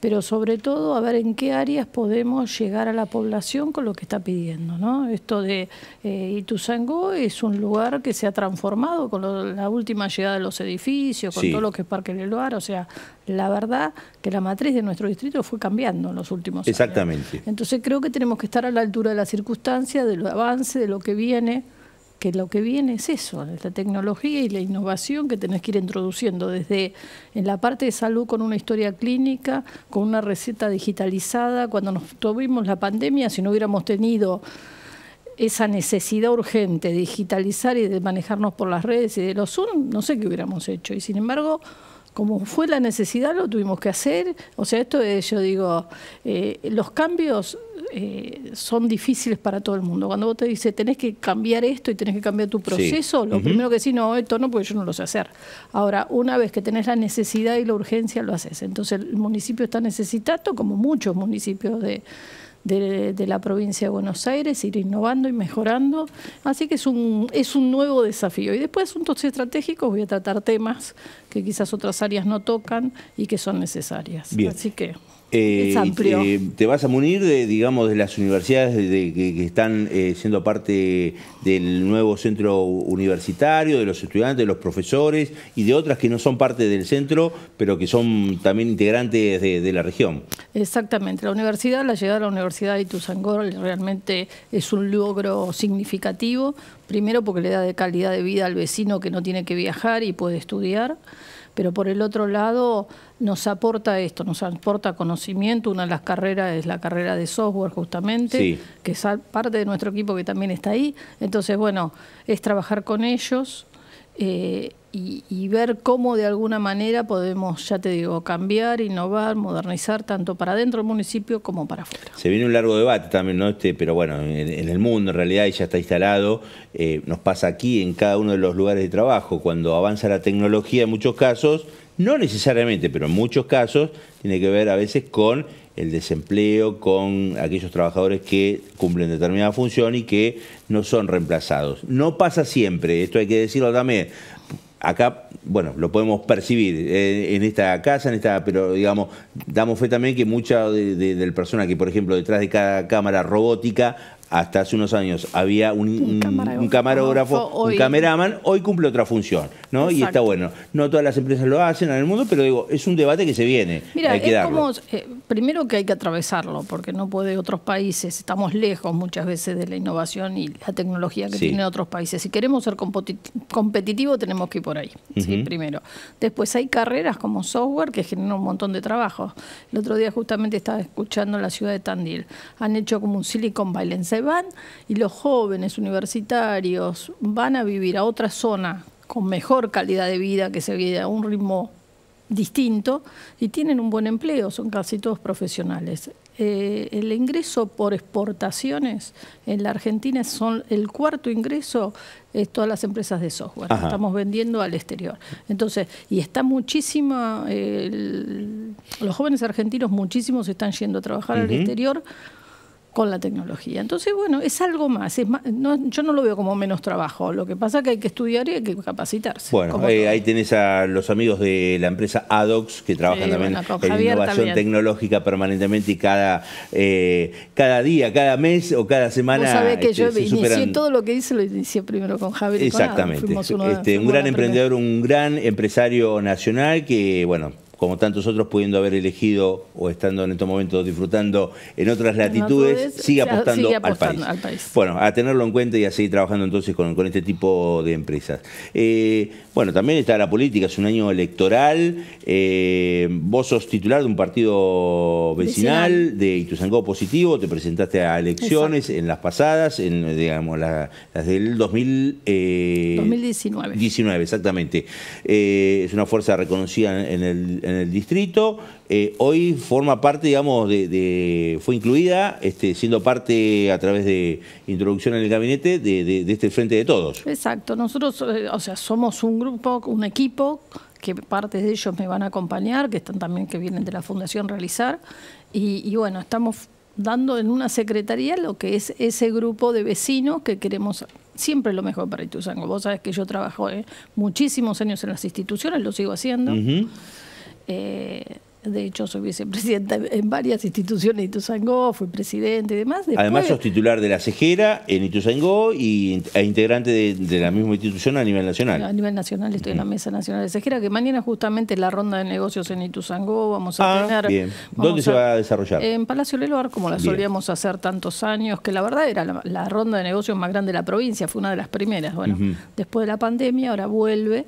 pero sobre todo a ver en qué áreas podemos llegar a la población con lo que está pidiendo. ¿no? Esto de eh, es un lugar que se ha transformado con la última llegada de los edificios, con todo lo que es Parque lugar, o sea, la verdad que la matriz de nuestro distrito fue cambiando en los últimos años. Exactamente. Entonces creo que tenemos que estar a la altura de la circunstancia, del avance, de lo que viene que lo que viene es eso, la tecnología y la innovación que tenés que ir introduciendo desde en la parte de salud con una historia clínica, con una receta digitalizada. Cuando nos tuvimos la pandemia, si no hubiéramos tenido esa necesidad urgente de digitalizar y de manejarnos por las redes y de los Zoom, no sé qué hubiéramos hecho. Y sin embargo, como fue la necesidad, lo tuvimos que hacer. O sea, esto es, yo digo, eh, los cambios eh, son difíciles para todo el mundo. Cuando vos te dices, tenés que cambiar esto y tenés que cambiar tu proceso, lo primero que decís, no, esto no, porque yo no lo sé hacer. Ahora, una vez que tenés la necesidad y la urgencia, lo haces. Entonces, el municipio está necesitando, como muchos municipios de, de, la provincia de Buenos Aires, ir innovando y mejorando. Así que es un, es un nuevo desafío. Y después asuntos estratégicos, voy a tratar temas que quizás otras áreas no tocan y que son necesarias. Así que eh, eh, te vas a munir de, digamos, de las universidades que, están eh, siendo parte del nuevo centro universitario, de los estudiantes, de los profesores y de otras que no son parte del centro, pero que son también integrantes de, la región. Exactamente. La universidad, la llegada a la Universidad de Ituzangor realmente es un logro significativo. Primero porque le da de calidad de vida al vecino que no tiene que viajar y puede estudiar pero por el otro lado nos aporta esto, nos aporta conocimiento, una de las carreras es la carrera de software justamente, que es parte de nuestro equipo que también está ahí, entonces bueno, es trabajar con ellos. Eh, y, ver cómo de alguna manera podemos, ya te digo, cambiar, innovar, modernizar, tanto para dentro del municipio como para afuera. Se viene un largo debate también, ¿no? Este, pero bueno, en, el mundo en realidad ya está instalado, eh, nos pasa aquí en cada uno de los lugares de trabajo, cuando avanza la tecnología en muchos casos, no necesariamente, pero en muchos casos, tiene que ver a veces con el desempleo, con aquellos trabajadores que cumplen determinada función y que no son reemplazados. No pasa siempre, esto hay que decirlo también acá, bueno, lo podemos percibir eh, en esta casa, en esta, pero digamos, damos fe también que mucha de, del que, por ejemplo, detrás de cada cámara robótica hasta hace unos años había un, camarógrafo, un, cameraman, hoy cumple otra función, ¿no? Y está bueno. No todas las empresas lo hacen en el mundo, pero digo, es un debate que se viene. Mira, es Como, eh, primero que hay que atravesarlo, porque no puede otros países, estamos lejos muchas veces de la innovación y la tecnología que tienen otros países. Si queremos ser competitivos, tenemos que ir por ahí, ¿sí? Primero. Después hay carreras como software que generan un montón de trabajo. El otro día justamente estaba escuchando la ciudad de Tandil. Han hecho como un Silicon Valley van y los jóvenes universitarios van a vivir a otra zona con mejor calidad de vida, que se vive a un ritmo distinto, y tienen un buen empleo, son casi todos profesionales. Eh, el ingreso por exportaciones en la Argentina son el cuarto ingreso es todas las empresas de software. Estamos vendiendo al exterior. Entonces, y está muchísimo... los jóvenes argentinos muchísimos están yendo a trabajar al exterior con la tecnología. Entonces, bueno, es algo más. Es no, yo no lo veo como menos trabajo. Lo que pasa es que hay que estudiar y hay que capacitarse. Bueno, ahí tenés a los amigos de la empresa Adox que trabajan también en innovación tecnológica permanentemente y cada, eh, cada día, cada mes o cada semana. Vos sabés que este, yo inicié todo lo que hice, lo inicié primero con Javier. Exactamente. Este, un gran emprendedor, un gran empresario nacional que, bueno, como tantos otros, pudiendo haber elegido o estando en estos momentos disfrutando en otras latitudes, sigue apostando, al, país. Bueno, a tenerlo en cuenta y a seguir trabajando entonces con, este tipo de empresas. Eh, bueno, también está la política, es un año electoral. Eh, vos sos titular de un partido vecinal, de Ituzaingó Positivo, te presentaste a elecciones en las pasadas, en, digamos, las del 2000, 2019. 19, exactamente. Eh, es una fuerza reconocida en el en el distrito. Eh, hoy forma parte, digamos, de, fue incluida, este, siendo parte a través de introducción en el gabinete de, este Frente de Todos. Exacto, nosotros, eh, o sea, somos un grupo, un equipo que parte de ellos me van a acompañar, que están también, que vienen de la Fundación Realizar, y, bueno, estamos dando en una secretaría lo que es ese grupo de vecinos que queremos siempre lo mejor para Ituzaingó. Vos sabés que yo trabajo eh, muchísimos años en las instituciones, lo sigo haciendo. Eh, de hecho, soy vicepresidenta en varias instituciones de Ituzaingó, fui presidente y demás. Además, sos titular de la Cejera en eh, Ituzaingó y, e integrante de, la misma institución a nivel nacional. A nivel nacional, estoy en la Mesa Nacional de Cejera, que mañana justamente la ronda de negocios en Ituzaingó vamos a ah, tener. ¿Dónde se va a desarrollar? En Palacio Leloar, como la solíamos hacer tantos años, que la verdad era la, ronda de negocios más grande de la provincia, fue una de las primeras. Bueno, después de la pandemia, ahora vuelve.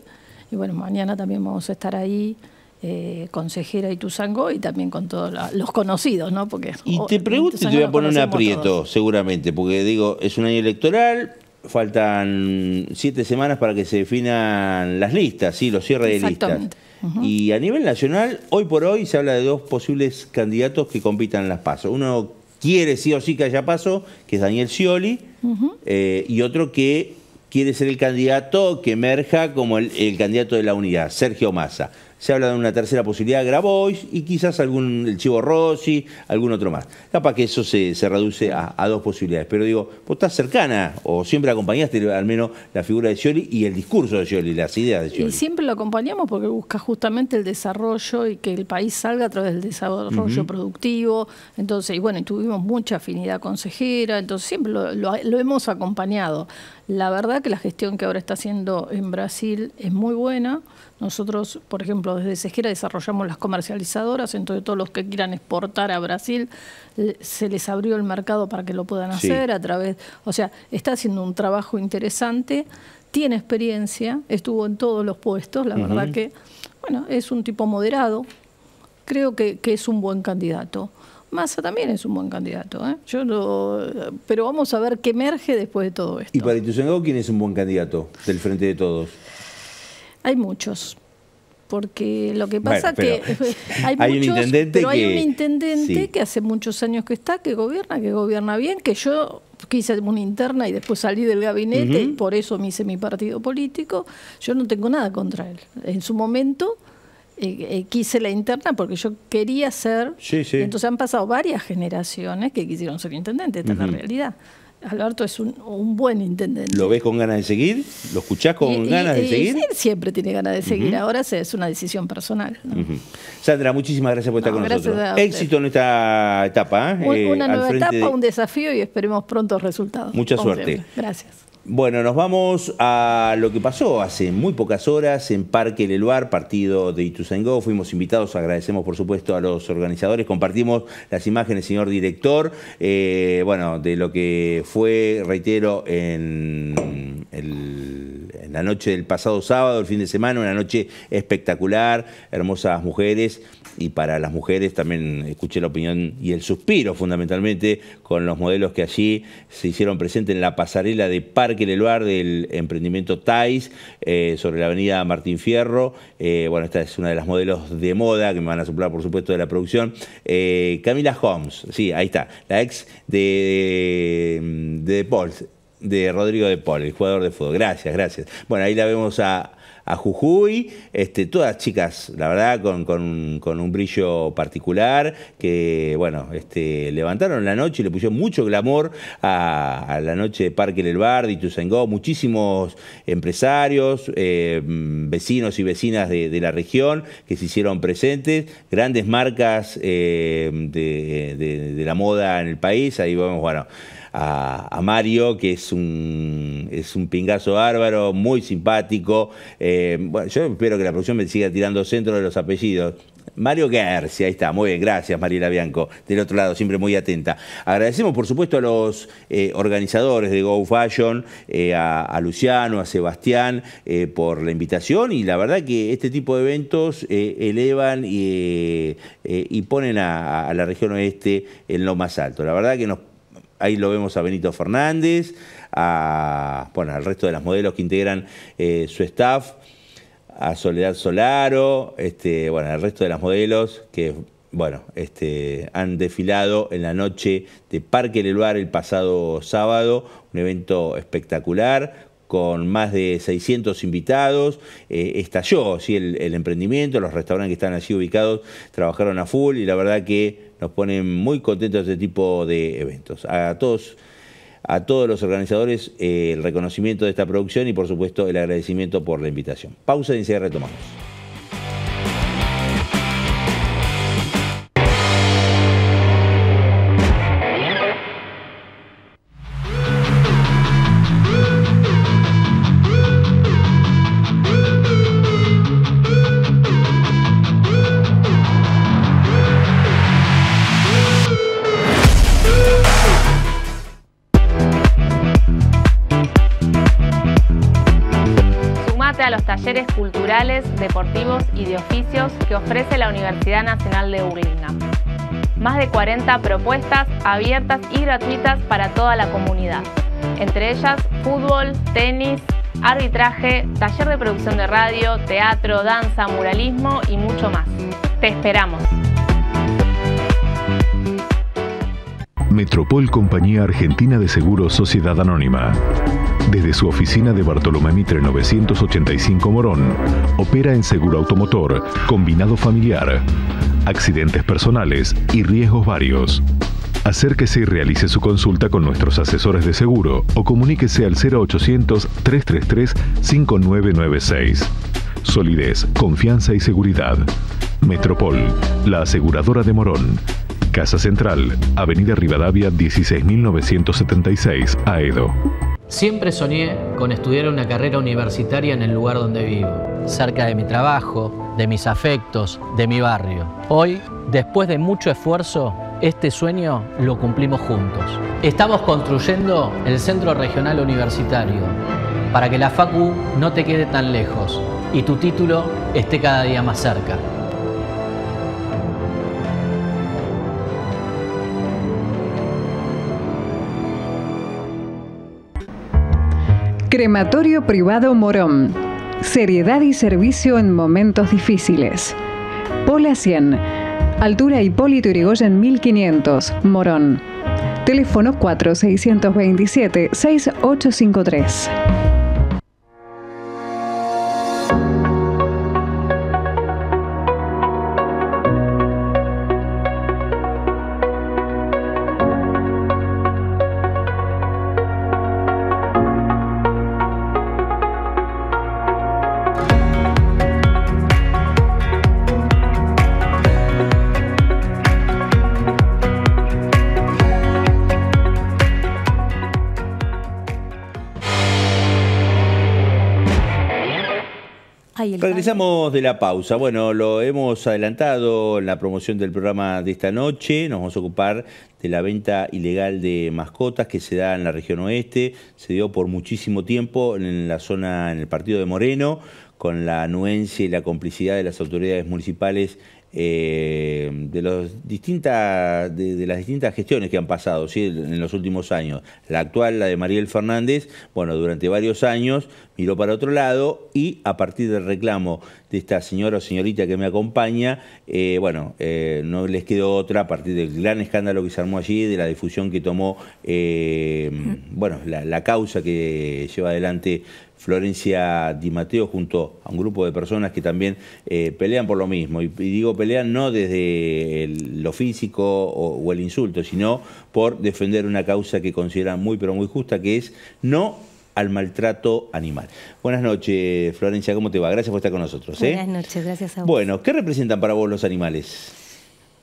Y bueno, mañana también vamos a estar ahí eh, consejera Ituzango y también con todos los conocidos, ¿no? Porque, y oh, te pregunto, te voy a poner un aprieto, seguramente, porque digo, es un año electoral, faltan siete semanas para que se definan las listas, sí, los cierres de listas. Y a nivel nacional, hoy por hoy se habla de dos posibles candidatos que compitan en las PASO Uno quiere sí o sí que haya paso, que es Daniel Scioli, eh, y otro que quiere ser el candidato que emerja como el candidato de la unidad, Sergio Massa se habla de una tercera posibilidad, Grabois y quizás algún el Chivo Rossi, algún otro más. Capaz que eso se, se reduce a, dos posibilidades. Pero digo, vos estás cercana o siempre acompañaste al menos la figura de Scioli y el discurso de y las ideas de Scioli. Y siempre lo acompañamos porque busca justamente el desarrollo y que el país salga a través del desarrollo productivo. Entonces, y bueno, tuvimos mucha afinidad consejera, entonces siempre lo, lo hemos acompañado. La verdad que la gestión que ahora está haciendo en Brasil es muy buena. Nosotros, por ejemplo, desde Sejera desarrollamos las comercializadoras, entonces todos los que quieran exportar a Brasil se les abrió el mercado para que lo puedan hacer a través, o sea, está haciendo un trabajo interesante, tiene experiencia, estuvo en todos los puestos, la verdad que bueno, es un tipo moderado, creo que es un buen candidato. Massa también es un buen candidato. ¿eh? Yo pero vamos a ver qué emerge después de todo esto. ¿Y para Ituzaingó quién es un buen candidato del Frente de Todos? Hay muchos. Porque lo que pasa es que hay, muchos, un intendente, pero hay que, un intendente que hace muchos años que está, que gobierna, que gobierna bien, que yo quise una interna y después salí del gabinete y por eso me hice mi partido político. Yo no tengo nada contra él. En su momento eh, eh, quise la interna porque yo quería ser. Sí, entonces han pasado varias generaciones que quisieron ser intendente, esta es la realidad. Alberto es un, buen intendente. ¿Lo ves con ganas de seguir? ¿Lo escuchas con ganas de seguir? siempre tiene ganas de seguir. Ahora es una decisión personal. Sandra, muchísimas gracias por estar con nosotros. Éxito en esta etapa. ¿eh? Una, nueva etapa, un desafío y esperemos pronto resultados. Mucha suerte. Gracias. Bueno, nos vamos a lo que pasó hace muy pocas horas en Parque El Eluar, partido de Ituzaingó. Fuimos invitados, agradecemos por supuesto a los organizadores, compartimos las imágenes, señor director, eh, bueno, de lo que fue, reitero, en el la noche del pasado sábado, el fin de semana, una noche espectacular, hermosas mujeres y para las mujeres también escuché la opinión y el suspiro fundamentalmente con los modelos que allí se hicieron presentes en la pasarela de Parque Leluar del emprendimiento TAIS eh, sobre la avenida Martín Fierro. Eh, bueno, esta es una de las modelos de moda que me van a soplar por supuesto de la producción. Eh, Camila Holmes, sí, ahí está, la ex de, de, de de Rodrigo de Paul, el jugador de fútbol. Gracias, gracias. Bueno, ahí la vemos a, Jujuy, este, todas chicas, la verdad, con, un brillo particular, que, bueno, este, levantaron la noche y le pusieron mucho glamour a, la noche de Parque El y Tusengó, muchísimos empresarios, eh, vecinos y vecinas de, la región que se hicieron presentes, grandes marcas eh, de, de la moda en el país, ahí vamos, bueno a, Mario, que es un, es un pingazo bárbaro, muy simpático. Eh, bueno, yo espero que la producción me siga tirando centro de los apellidos. Mario Gersi, ahí está, muy bien, gracias Mariela Bianco, del otro lado, siempre muy atenta. Agradecemos por supuesto a los eh, organizadores de Go Fashion, eh, a, Luciano, a Sebastián, por la invitación y la verdad que este tipo de eventos elevan y, ponen a, la región oeste en lo más alto. La verdad que nos ahí lo vemos a Benito Fernández, a, bueno, al resto de las modelos que integran eh, su staff, a Soledad Solaro, este, bueno, al resto de las modelos que bueno, este, han desfilado en la noche de Parque del Bar el pasado sábado, un evento espectacular con más de 600 invitados, eh, estalló ¿sí? el, emprendimiento, los restaurantes que están así ubicados trabajaron a full y la verdad que nos ponen muy contentos este tipo de eventos. A todos, a todos los organizadores, eh, el reconocimiento de esta producción y por supuesto el agradecimiento por la invitación. Pausa y enseguida retomamos. a los talleres culturales, deportivos y de oficios que ofrece la Universidad Nacional de Burlingame. Más de 40 propuestas abiertas y gratuitas para toda la comunidad, entre ellas fútbol, tenis, arbitraje, taller de producción de radio, teatro, danza, muralismo y mucho más. Te esperamos. Metropol Compañía Argentina de Seguros Sociedad Anónima desde su oficina de Bartolomé Mitre 985 Morón, opera en seguro automotor, combinado familiar, accidentes personales y riesgos varios. Acérquese y realice su consulta con nuestros asesores de seguro o comuníquese al 0800-333-5996. Solidez, confianza y seguridad. Metropol, la aseguradora de Morón. Casa Central, Avenida Rivadavia 16976, Aedo. Siempre soñé con estudiar una carrera universitaria en el lugar donde vivo, cerca de mi trabajo, de mis afectos, de mi barrio. Hoy, después de mucho esfuerzo, este sueño lo cumplimos juntos. Estamos construyendo el Centro Regional Universitario para que la FACU no te quede tan lejos y tu título esté cada día más cerca. Crematorio Privado Morón. Seriedad y servicio en momentos difíciles. Pola 100. Altura Hipólito Yrigoyen 1500, Morón. Teléfono 4 627 6853. Regresamos de la pausa. Bueno, lo hemos adelantado en la promoción del programa de esta noche. Nos vamos a ocupar de la venta ilegal de mascotas que se da en la región oeste. Se dio por muchísimo tiempo en la zona, en el partido de Moreno, con la anuencia y la complicidad de las autoridades municipales eh, de, los de, las distintas gestiones que han pasado ¿sí? en los últimos años. La actual, la de Mariel Fernández, bueno, durante varios años miró para otro lado y a partir del reclamo de esta señora o señorita que me acompaña, eh, bueno, eh, no les quedó otra a partir del gran escándalo que se armó allí, de la difusión que tomó, mm. bueno, la, la causa que lleva adelante Florencia Di Mateo junto a un grupo de personas que también eh, pelean por lo mismo. Y, digo pelean no desde lo físico o, el insulto, sino por defender una causa que consideran muy pero muy justa, que es no al maltrato animal. Buenas noches, Florencia, ¿cómo te va? Gracias por estar con nosotros. ¿eh? Buenas noches, gracias a vos. Bueno, ¿qué representan para vos los animales?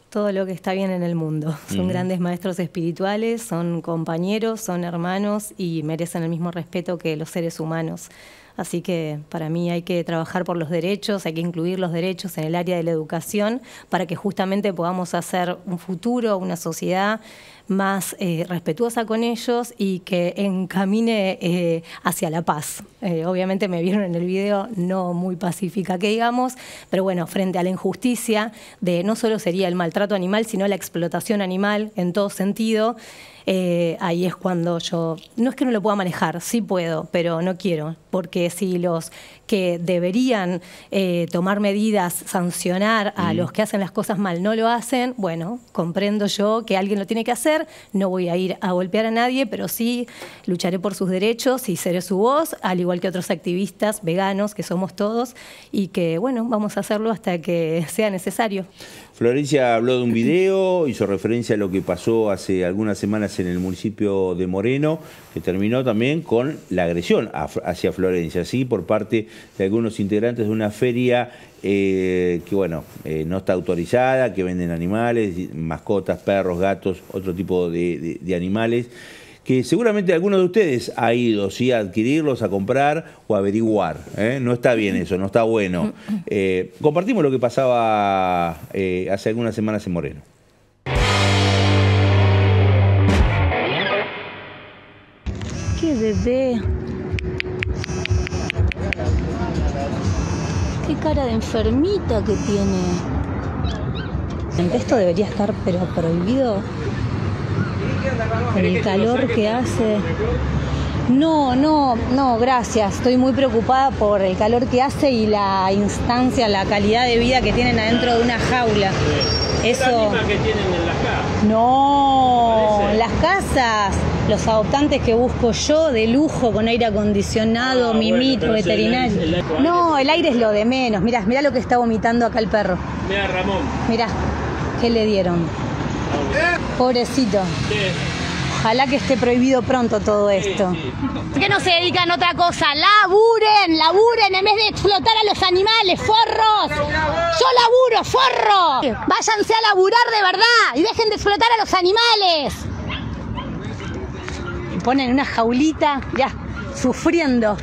todo lo que está bien en el mundo. Son grandes maestros espirituales, son compañeros, son hermanos y merecen el mismo respeto que los seres humanos. Así que para mí hay que trabajar por los derechos, hay que incluir los derechos en el área de la educación para que justamente podamos hacer un futuro, una sociedad más eh, respetuosa con ellos y que encamine eh, hacia la paz. Eh, obviamente me vieron en el video no muy pacífica que digamos, pero bueno, frente a la injusticia de no solo sería el maltrato animal, sino la explotación animal en todo sentido, ahí es cuando yo, no es que no lo pueda manejar, sí puedo, pero no quiero, porque si los que deberían tomar medidas, sancionar a mm. los que hacen las cosas mal no lo hacen, bueno, comprendo yo que alguien lo tiene que hacer, no voy a ir a golpear a nadie, pero sí lucharé por sus derechos y seré su voz, al igual que otros activistas veganos que somos todos y que, bueno, vamos a hacerlo hasta que sea necesario. Florencia habló de un video, hizo referencia a lo que pasó hace algunas semanas en el municipio de Moreno, que terminó también con la agresión hacia Florencia, ¿sí? por parte de algunos integrantes de una feria eh, que, bueno, eh, no está autorizada, que venden animales, mascotas, perros, gatos, otro tipo de animales que seguramente alguno de ustedes ha ido ¿sí? a adquirirlos, a comprar o a averiguar. ¿eh? No está bien eso, no está bueno. Eh, compartimos lo que pasaba eh, hace algunas semanas en Moreno. ¡Qué bebé! ¡Qué cara de enfermita que tiene! Esto debería estar pero prohibido el calor que hace. No, no, no, gracias. Estoy muy preocupada por el calor que hace y la instancia, la calidad de vida que tienen adentro de una jaula. Eso. No, las casas, los adoptantes que busco yo de lujo con aire acondicionado, ah, mimito, veterinario. no, el aire es lo de menos. Mirá, mira lo que está vomitando acá el perro. Mira, Ramón. Mirá, ¿qué le dieron? Pobrecito. Ojalá que esté prohibido pronto todo esto. que no se dedican a otra cosa? ¡Laburen! ¡Laburen! En vez de explotar a los animales, forros. ¡Yo laburo, forro! Váyanse a laburar de verdad y dejen de explotar a los animales. y ponen una jaulita, ya, sufriendo.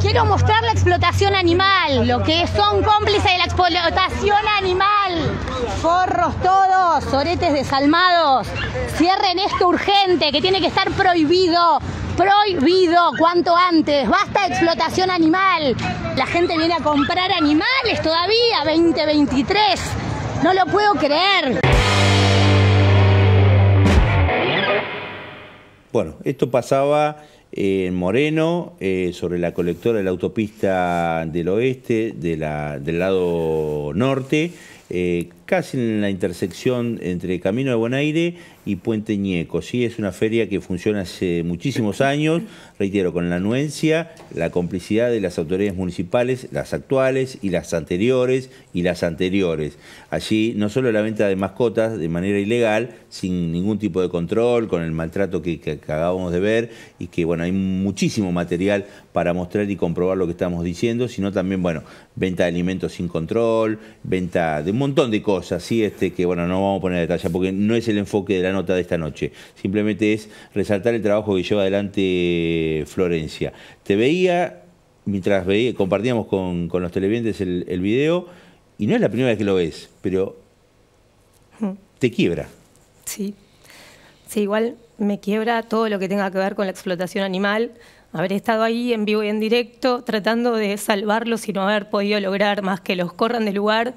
Quiero mostrar la explotación animal, lo que son cómplices de la explotación animal forros todos, oretes desalmados, cierren esto urgente, que tiene que estar prohibido, prohibido cuanto antes, basta explotación animal, la gente viene a comprar animales todavía, 2023, no lo puedo creer. Bueno, esto pasaba eh, en Moreno, eh, sobre la colectora de la autopista del oeste, de la, del lado norte. Eh, casi en la intersección entre Camino de Aire y Puente Ñeco. ¿sí? Es una feria que funciona hace muchísimos años, reitero, con la anuencia, la complicidad de las autoridades municipales, las actuales y las anteriores y las anteriores. Allí no solo la venta de mascotas de manera ilegal, sin ningún tipo de control, con el maltrato que, que acabamos de ver y que bueno, hay muchísimo material para mostrar y comprobar lo que estamos diciendo, sino también, bueno, venta de alimentos sin control, venta de un montón de cosas así este, que bueno, no vamos a poner detalles porque no es el enfoque de la nota de esta noche. Simplemente es resaltar el trabajo que lleva adelante Florencia. Te veía, mientras veía, compartíamos con, los televidentes el, el, video, y no es la primera vez que lo ves, pero te quiebra. Sí. Sí, igual me quiebra todo lo que tenga que ver con la explotación animal. Haber estado ahí en vivo y en directo tratando de salvarlos y no haber podido lograr más que los corran del lugar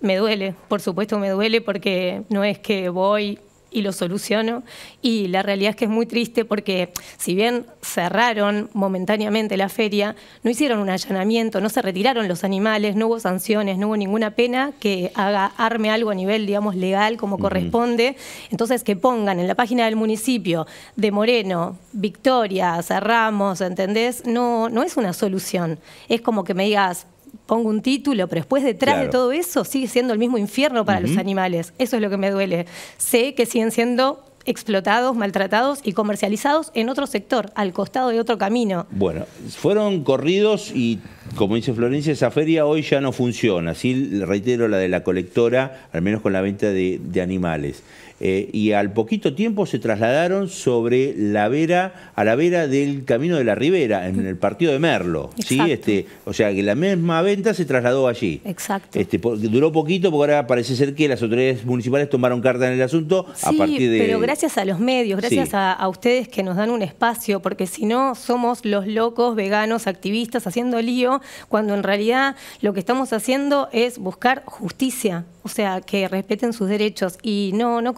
me duele, por supuesto me duele porque no es que voy y lo soluciono. Y la realidad es que es muy triste porque si bien cerraron momentáneamente la feria, no hicieron un allanamiento, no se retiraron los animales, no hubo sanciones, no hubo ninguna pena que haga, arme algo a nivel, digamos, legal como corresponde. Entonces, que pongan en la página del municipio de Moreno, Victoria, cerramos, ¿entendés? No, no es una solución. Es como que me digas, pongo un título, pero después detrás de todo eso sigue siendo el mismo infierno para los animales. Eso es lo que me duele. Sé que siguen siendo explotados, maltratados y comercializados en otro sector, al costado de otro camino. Bueno, fueron corridos y, como dice Florencia, esa feria hoy ya no funciona. Así reitero la de la colectora, al menos con la venta de animales. Eh, y al poquito tiempo se trasladaron sobre la vera, a la vera del Camino de la Ribera, en el partido de Merlo. ¿sí? Este, o sea que la misma venta se trasladó allí. Exacto. Este, duró poquito porque ahora parece ser que las autoridades municipales tomaron carta en el asunto a partir de. Pero gracias a los medios, gracias a, ustedes que nos dan un espacio, porque si no somos los locos, veganos, activistas, haciendo lío, cuando en realidad lo que estamos haciendo es buscar justicia, o sea, que respeten sus derechos y no, no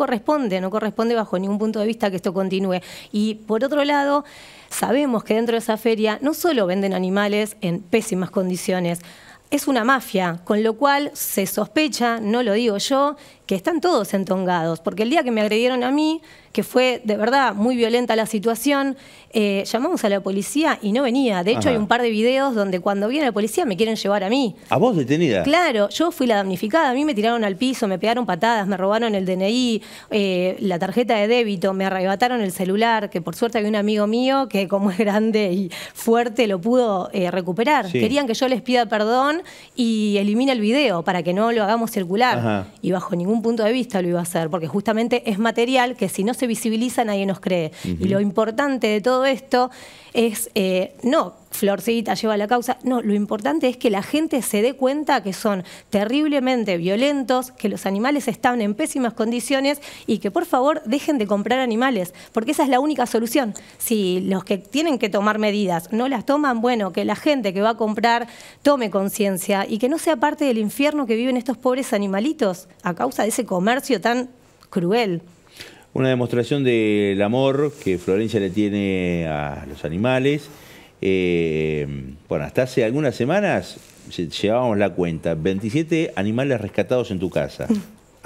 no corresponde bajo ningún punto de vista que esto continúe. Y por otro lado, sabemos que dentro de esa feria no solo venden animales en pésimas condiciones, es una mafia, con lo cual se sospecha, no lo digo yo, que están todos entongados, porque el día que me agredieron a mí, que fue de verdad muy violenta la situación, eh, llamamos a la policía y no venía. De hecho, hay un par de videos donde cuando viene la policía me quieren llevar a mí. ¿A vos detenida? Claro, yo fui la damnificada, a mí me tiraron al piso, me pegaron patadas, me robaron el DNI, eh, la tarjeta de débito, me arrebataron el celular, que por suerte había un amigo mío que como es grande y fuerte lo pudo eh, recuperar. Querían que yo les pida perdón y elimine el video para que no lo hagamos circular. Y bajo ningún punto de vista lo iba a hacer, porque justamente es material que si no se visibiliza nadie nos cree. Y lo importante de todo esto es, eh, no, Florcita lleva la causa, no, lo importante es que la gente se dé cuenta que son terriblemente violentos, que los animales están en pésimas condiciones y que por favor dejen de comprar animales, porque esa es la única solución. Si los que tienen que tomar medidas no las toman, bueno, que la gente que va a comprar tome conciencia y que no sea parte del infierno que viven estos pobres animalitos a causa de ese comercio tan cruel una demostración del amor que Florencia le tiene a los animales. Eh, bueno, hasta hace algunas semanas llevábamos la cuenta, 27 animales rescatados en tu casa.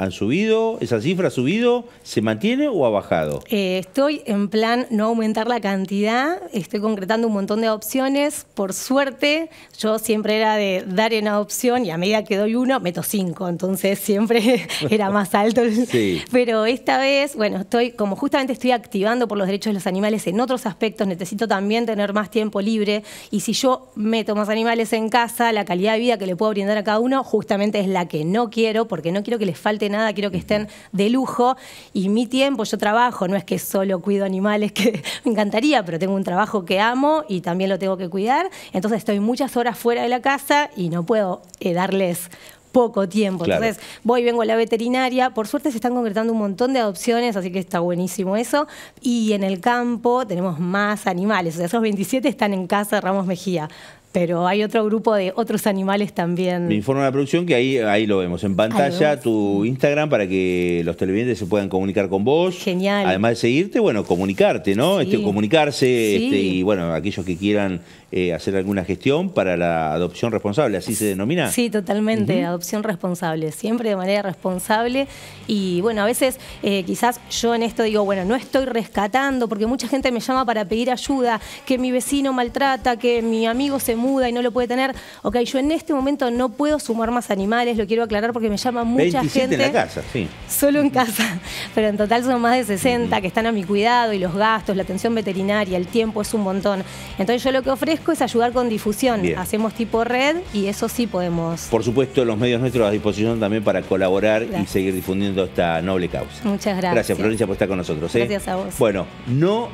¿Han subido? ¿Esa cifra ha subido? ¿Se mantiene o ha bajado? Eh, estoy en plan no aumentar la cantidad, estoy concretando un montón de opciones. Por suerte, yo siempre era de dar en opción y a medida que doy uno, meto cinco, entonces siempre era más alto. Pero esta vez, bueno, estoy, como justamente estoy activando por los derechos de los animales en otros aspectos, necesito también tener más tiempo libre y si yo meto más animales en casa, la calidad de vida que le puedo brindar a cada uno justamente es la que no quiero, porque no quiero que les falte nada quiero que estén de lujo y mi tiempo, yo trabajo, no es que solo cuido animales, que me encantaría, pero tengo un trabajo que amo y también lo tengo que cuidar, entonces estoy muchas horas fuera de la casa y no puedo eh, darles poco tiempo. Entonces, voy, vengo a la veterinaria. Por suerte se están concretando un montón de adopciones, así que está buenísimo eso. Y en el campo tenemos más animales. O sea, esos 27 están en casa de Ramos Mejía. Pero hay otro grupo de otros animales también. Me informa la producción que ahí, ahí lo vemos. En pantalla tu Instagram para que los televidentes se puedan comunicar con vos. Genial. Además de seguirte, bueno, comunicarte, ¿no? Este, comunicarse este, y bueno, aquellos que quieran eh, hacer alguna gestión para la adopción responsable, así se denomina. Sí, totalmente, adopción responsable, siempre de manera responsable. Y bueno, a veces eh, quizás yo en esto digo, bueno, no estoy rescatando, porque mucha gente me llama para pedir ayuda, que mi vecino maltrata, que mi amigo se muda y no lo puede tener. Ok, yo en este momento no puedo sumar más animales, lo quiero aclarar porque me llama mucha gente. en casa, sí. Solo en casa, pero en total son más de 60 que están a mi cuidado y los gastos, la atención veterinaria, el tiempo es un montón. Entonces yo lo que ofrezco es ayudar con difusión. Hacemos tipo red y eso sí podemos. Por supuesto, los medios nuestros a disposición también para colaborar y seguir difundiendo esta noble causa. Muchas gracias. Gracias, Florencia, por estar con nosotros. ¿eh? Gracias a vos. Bueno, no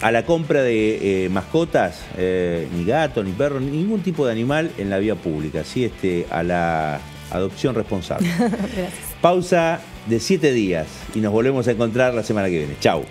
a la compra de eh, mascotas, eh, ni gato, ni perro, ningún tipo de animal en la vía pública, ¿sí? este, a la adopción responsable. Gracias. Pausa de siete días y nos volvemos a encontrar la semana que viene. Chau.